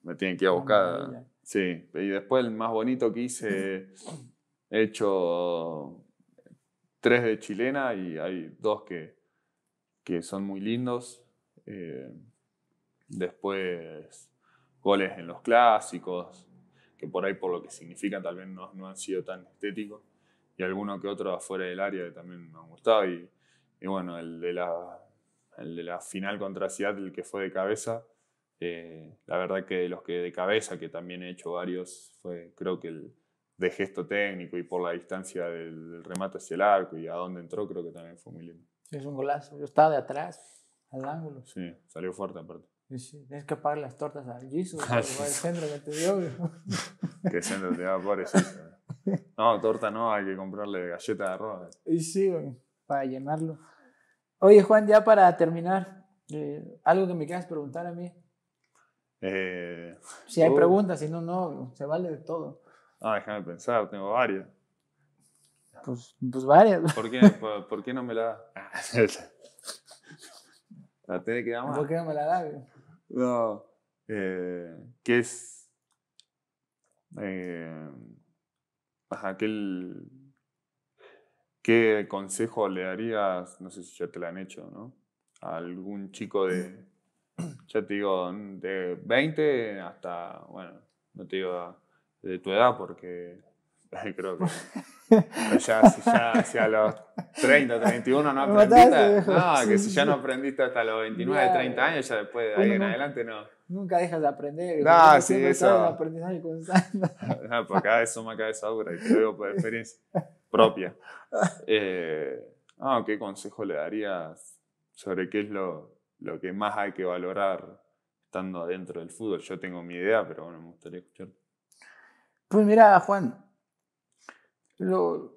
Me tienen que ir a buscar. sí, y después el más bonito que hice, he hecho tres de chilena y hay dos que, son muy lindos. Eh, después goles en los clásicos, por ahí por lo que significa tal vez no, no han sido tan estéticos y alguno que otro afuera del área que también me han gustado y, bueno, el de, la, el de la final contra el que fue de cabeza, eh, la verdad que los que de cabeza, que también he hecho varios, fue creo que el de gesto técnico y por la distancia del, remate hacia el arco y a dónde entró creo que también fue muy lindo. es un golazo, yo estaba de atrás, al ángulo. Sí, salió fuerte aparte. Tienes que pagar las tortas al Jesus, ah, el centro que te dio. ¿Qué centro te va a pobrecito? No, torta no, hay que comprarle galleta de arroz. Y sí, para llenarlo. Oye, Juan, ya para terminar, eh, algo que me quieras preguntar a mí. Eh, si hay preguntas, si no, no, se vale de todo. no, ah, déjame pensar, tengo varias. Pues, pues varias. ¿Por qué, por, qué no me la... la tiene que dar ¿Por qué no me la da? No. Eh, es. Eh, ¿Qué consejo le darías? No sé si ya te lo han hecho, ¿no? A algún chico de. Ya te digo, de 20 hasta. Bueno, no te digo de tu edad porque Creo que. ya, si ya hacia los 30, 31 no aprendiste. No, que si ya no aprendiste hasta los 29, 30 años, ya después de ahí en adelante no. Nunca dejas de aprender. No, sí, eso. aprendizaje constante. No, pues cada vez suma cabeza dura y te digo por experiencia propia. Eh, no, ¿Qué consejo le darías sobre qué es lo, lo que más hay que valorar estando adentro del fútbol? Yo tengo mi idea, pero bueno, me gustaría escuchar Pues mira, Juan, lo,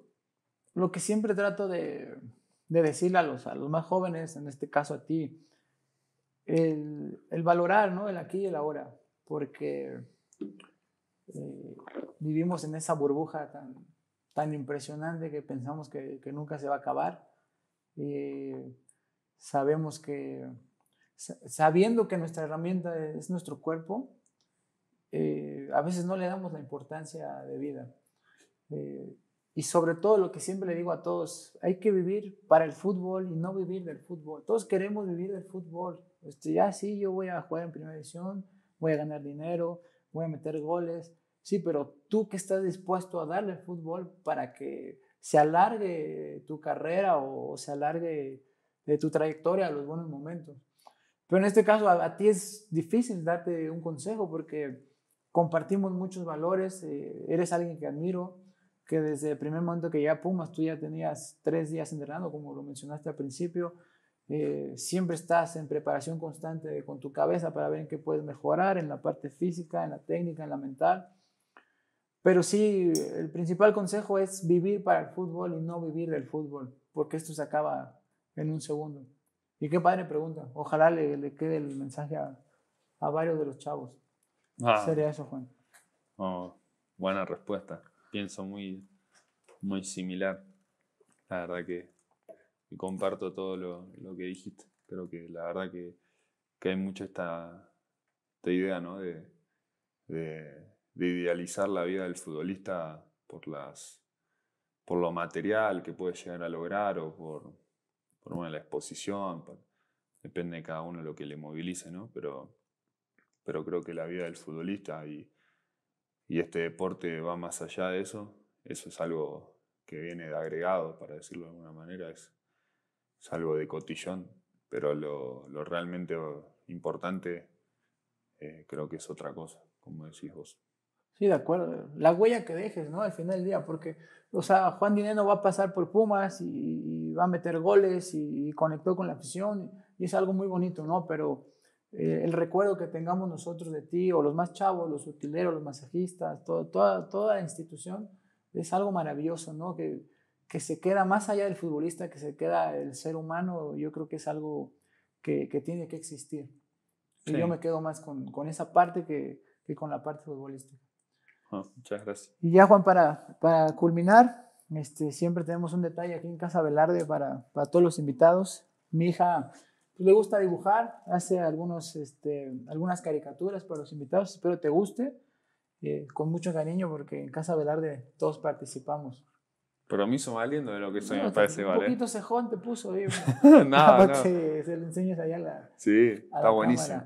que siempre trato de, decirle a los, a los más jóvenes, en este caso a ti, el, el valorar ¿no? el aquí y el ahora, porque eh, vivimos en esa burbuja tan, tan impresionante que pensamos que, que nunca se va a acabar. sabemos que, sabiendo que nuestra herramienta es nuestro cuerpo, eh, a veces no le damos la importancia de vida. Eh, y sobre todo lo que siempre le digo a todos, hay que vivir para el fútbol y no vivir del fútbol. Todos queremos vivir del fútbol. Este, ya sí, yo voy a jugar en primera división, voy a ganar dinero, voy a meter goles. Sí, pero tú que estás dispuesto a darle al fútbol para que se alargue tu carrera o, se alargue de tu trayectoria a los buenos momentos. Pero en este caso a, ti es difícil darte un consejo porque compartimos muchos valores, eh, eres alguien que admiro, que desde el primer momento que ya Pumas tú ya tenías tres días entrenando, como lo mencionaste al principio, eh, siempre estás en preparación constante con tu cabeza para ver en qué puedes mejorar, en la parte física, en la técnica, en la mental. Pero sí, el principal consejo es vivir para el fútbol y no vivir del fútbol, porque esto se acaba en un segundo. Y qué padre pregunta. Ojalá le, quede el mensaje a, varios de los chavos. Ah. Sería eso, Juan. Oh, buena respuesta pienso muy, muy similar. La verdad que, comparto todo lo, que dijiste. Creo que la verdad que, hay mucha esta, idea ¿no? de, idealizar la vida del futbolista por, las, por lo material que puede llegar a lograr o por, por la exposición. depende de cada uno lo que le movilice, ¿no? pero, pero creo que la vida del futbolista y y este deporte va más allá de eso. Eso es algo que viene de agregado, para decirlo de alguna manera, es, algo de cotillón, pero lo, realmente importante eh, creo que es otra cosa, como decís vos. Sí, de acuerdo. La huella que dejes, ¿no? Al final del día, porque, o sea, Juan Dineno va a pasar por Pumas y, va a meter goles y, y, conectó con la afición y es algo muy bonito, ¿no? Pero eh, el recuerdo que tengamos nosotros de ti, o los más chavos, los utileros, los masajistas, toda, toda la institución, es algo maravilloso, ¿no? Que, que se queda más allá del futbolista, que se queda el ser humano, yo creo que es algo que, tiene que existir. Y yo me quedo más con, esa parte que, con la parte futbolística. Ah, muchas gracias. Y ya, Juan, para, para culminar, este, siempre tenemos un detalle aquí en Casa Velarde para, para todos los invitados. Mi hija pues, le gusta dibujar, hace algunos, este, algunas caricaturas para los invitados. Espero te guste, eh, con mucho cariño, porque en Casa Velarde todos participamos. Pero a mí valiendo de lo que soy, no, me parece, ¿vale? Un poquito cejón te puso, ahí. Pues, no, no. que se lo enseñes allá la. Sí, está la buenísimo.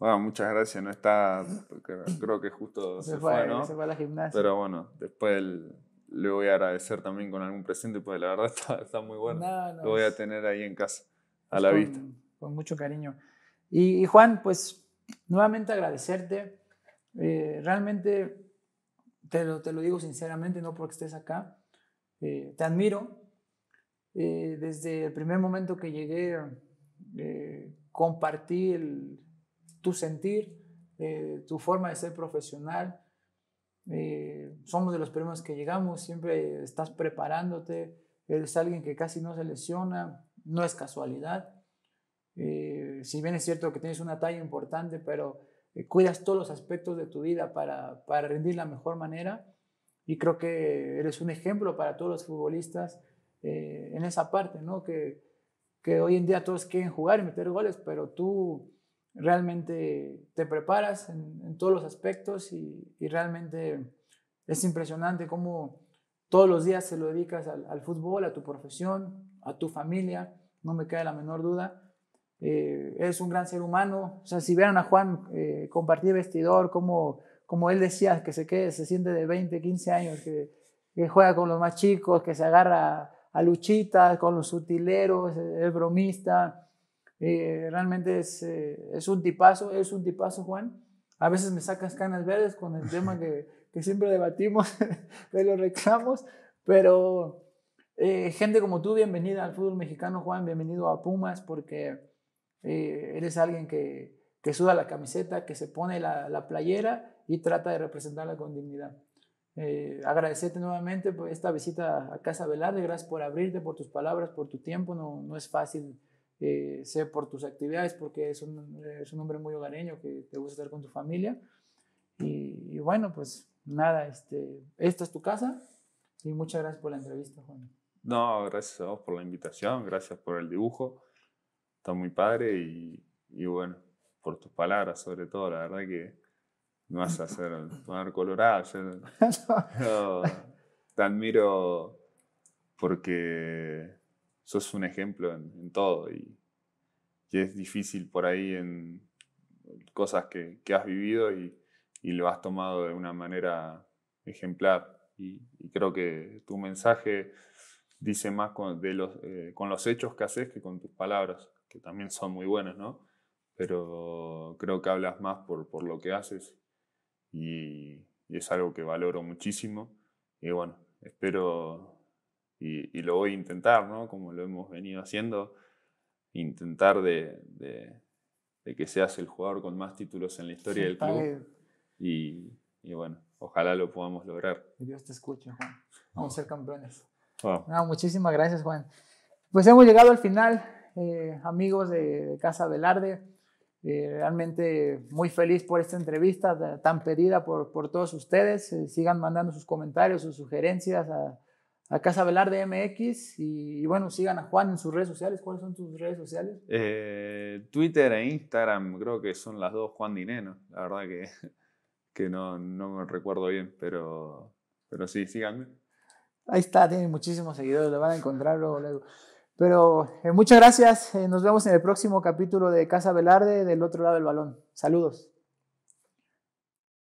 Bueno, muchas gracias. No está, creo que justo se, fue, ¿no? Se fue a la gimnasia. Pero bueno, después le voy a agradecer también con algún presente, porque la verdad está, está muy bueno. No, no, lo voy a tener ahí en casa a pues la vista. Con mucho cariño. Y, Juan, pues nuevamente agradecerte. Eh, realmente, te lo, digo sinceramente, no porque estés acá, eh, te admiro. Eh, desde el primer momento que llegué, compartí tu sentir, tu forma de ser profesional. somos de los primeros que llegamos, siempre estás preparándote, eres alguien que casi no se lesiona, no es casualidad. Eh, si bien es cierto que tienes una talla importante, pero eh, cuidas todos los aspectos de tu vida para, para rendir la mejor manera. Y creo que eres un ejemplo para todos los futbolistas eh, en esa parte, ¿no? Que, que hoy en día todos quieren jugar y meter goles, pero tú realmente te preparas en, todos los aspectos y, realmente es impresionante cómo todos los días se lo dedicas al fútbol, a tu profesión, a tu familia, no me cae la menor duda. Eh, es un gran ser humano. O sea, si vieran a Juan eh, compartir vestidor, como, como él decía, que se, quede, se siente de 20, 15 años, que, juega con los más chicos, que se agarra a luchitas con los sutileros, es bromista. Eh, realmente es, un tipazo, es un tipazo, Juan. A veces me sacas canas verdes con el tema que, que siempre debatimos de los reclamos, pero eh, gente como tú, bienvenida al fútbol mexicano, Juan, bienvenido a Pumas, porque eh, eres alguien que, que, suda la camiseta, que se pone la, la playera y trata de representarla con dignidad. Eh, agradecerte nuevamente por esta visita a Casa Velarde, gracias por abrirte, por tus palabras, por tu tiempo, no, no es fácil, eh, sé por tus actividades, porque es un, es un, hombre muy hogareño que te gusta estar con tu familia. Y, y bueno, pues nada, este, esta es tu casa y muchas gracias por la entrevista, Juan. No, gracias a vos por la invitación, gracias por el dibujo. Está muy padre y, bueno, por tus palabras sobre todo, la verdad que no vas a hacer poner colorado. te admiro porque sos un ejemplo en, todo y, es difícil por ahí en cosas que, has vivido y, lo has tomado de una manera ejemplar. y creo que tu mensaje dice más con, de los, eh, con los hechos que haces que con tus palabras, que también son muy buenas ¿no? Pero creo que hablas más por, lo que haces y, es algo que valoro muchísimo. Y bueno, espero y, lo voy a intentar, ¿no? Como lo hemos venido haciendo, intentar de, que seas el jugador con más títulos en la historia del club. Y, bueno, ojalá lo podamos lograr. Dios te escuche, Juan. Vamos a ser campeones. Ah, muchísimas gracias, Juan. Pues hemos llegado al final, eh, amigos de, Casa Velarde. Eh, realmente muy feliz por esta entrevista tan pedida por, por todos ustedes. Eh, sigan mandando sus comentarios, sus sugerencias a, Casa Velarde MX y, bueno, sigan a Juan en sus redes sociales. ¿Cuáles son tus redes sociales? Twitter e Instagram, creo que son las dos Juan Dineno. La verdad que, que no, no me recuerdo bien, pero, pero sí, síganme. Ahí está, tiene muchísimos seguidores, lo van a encontrar luego. Pero eh, muchas gracias, eh, nos vemos en el próximo capítulo de Casa Velarde del otro lado del balón. Saludos.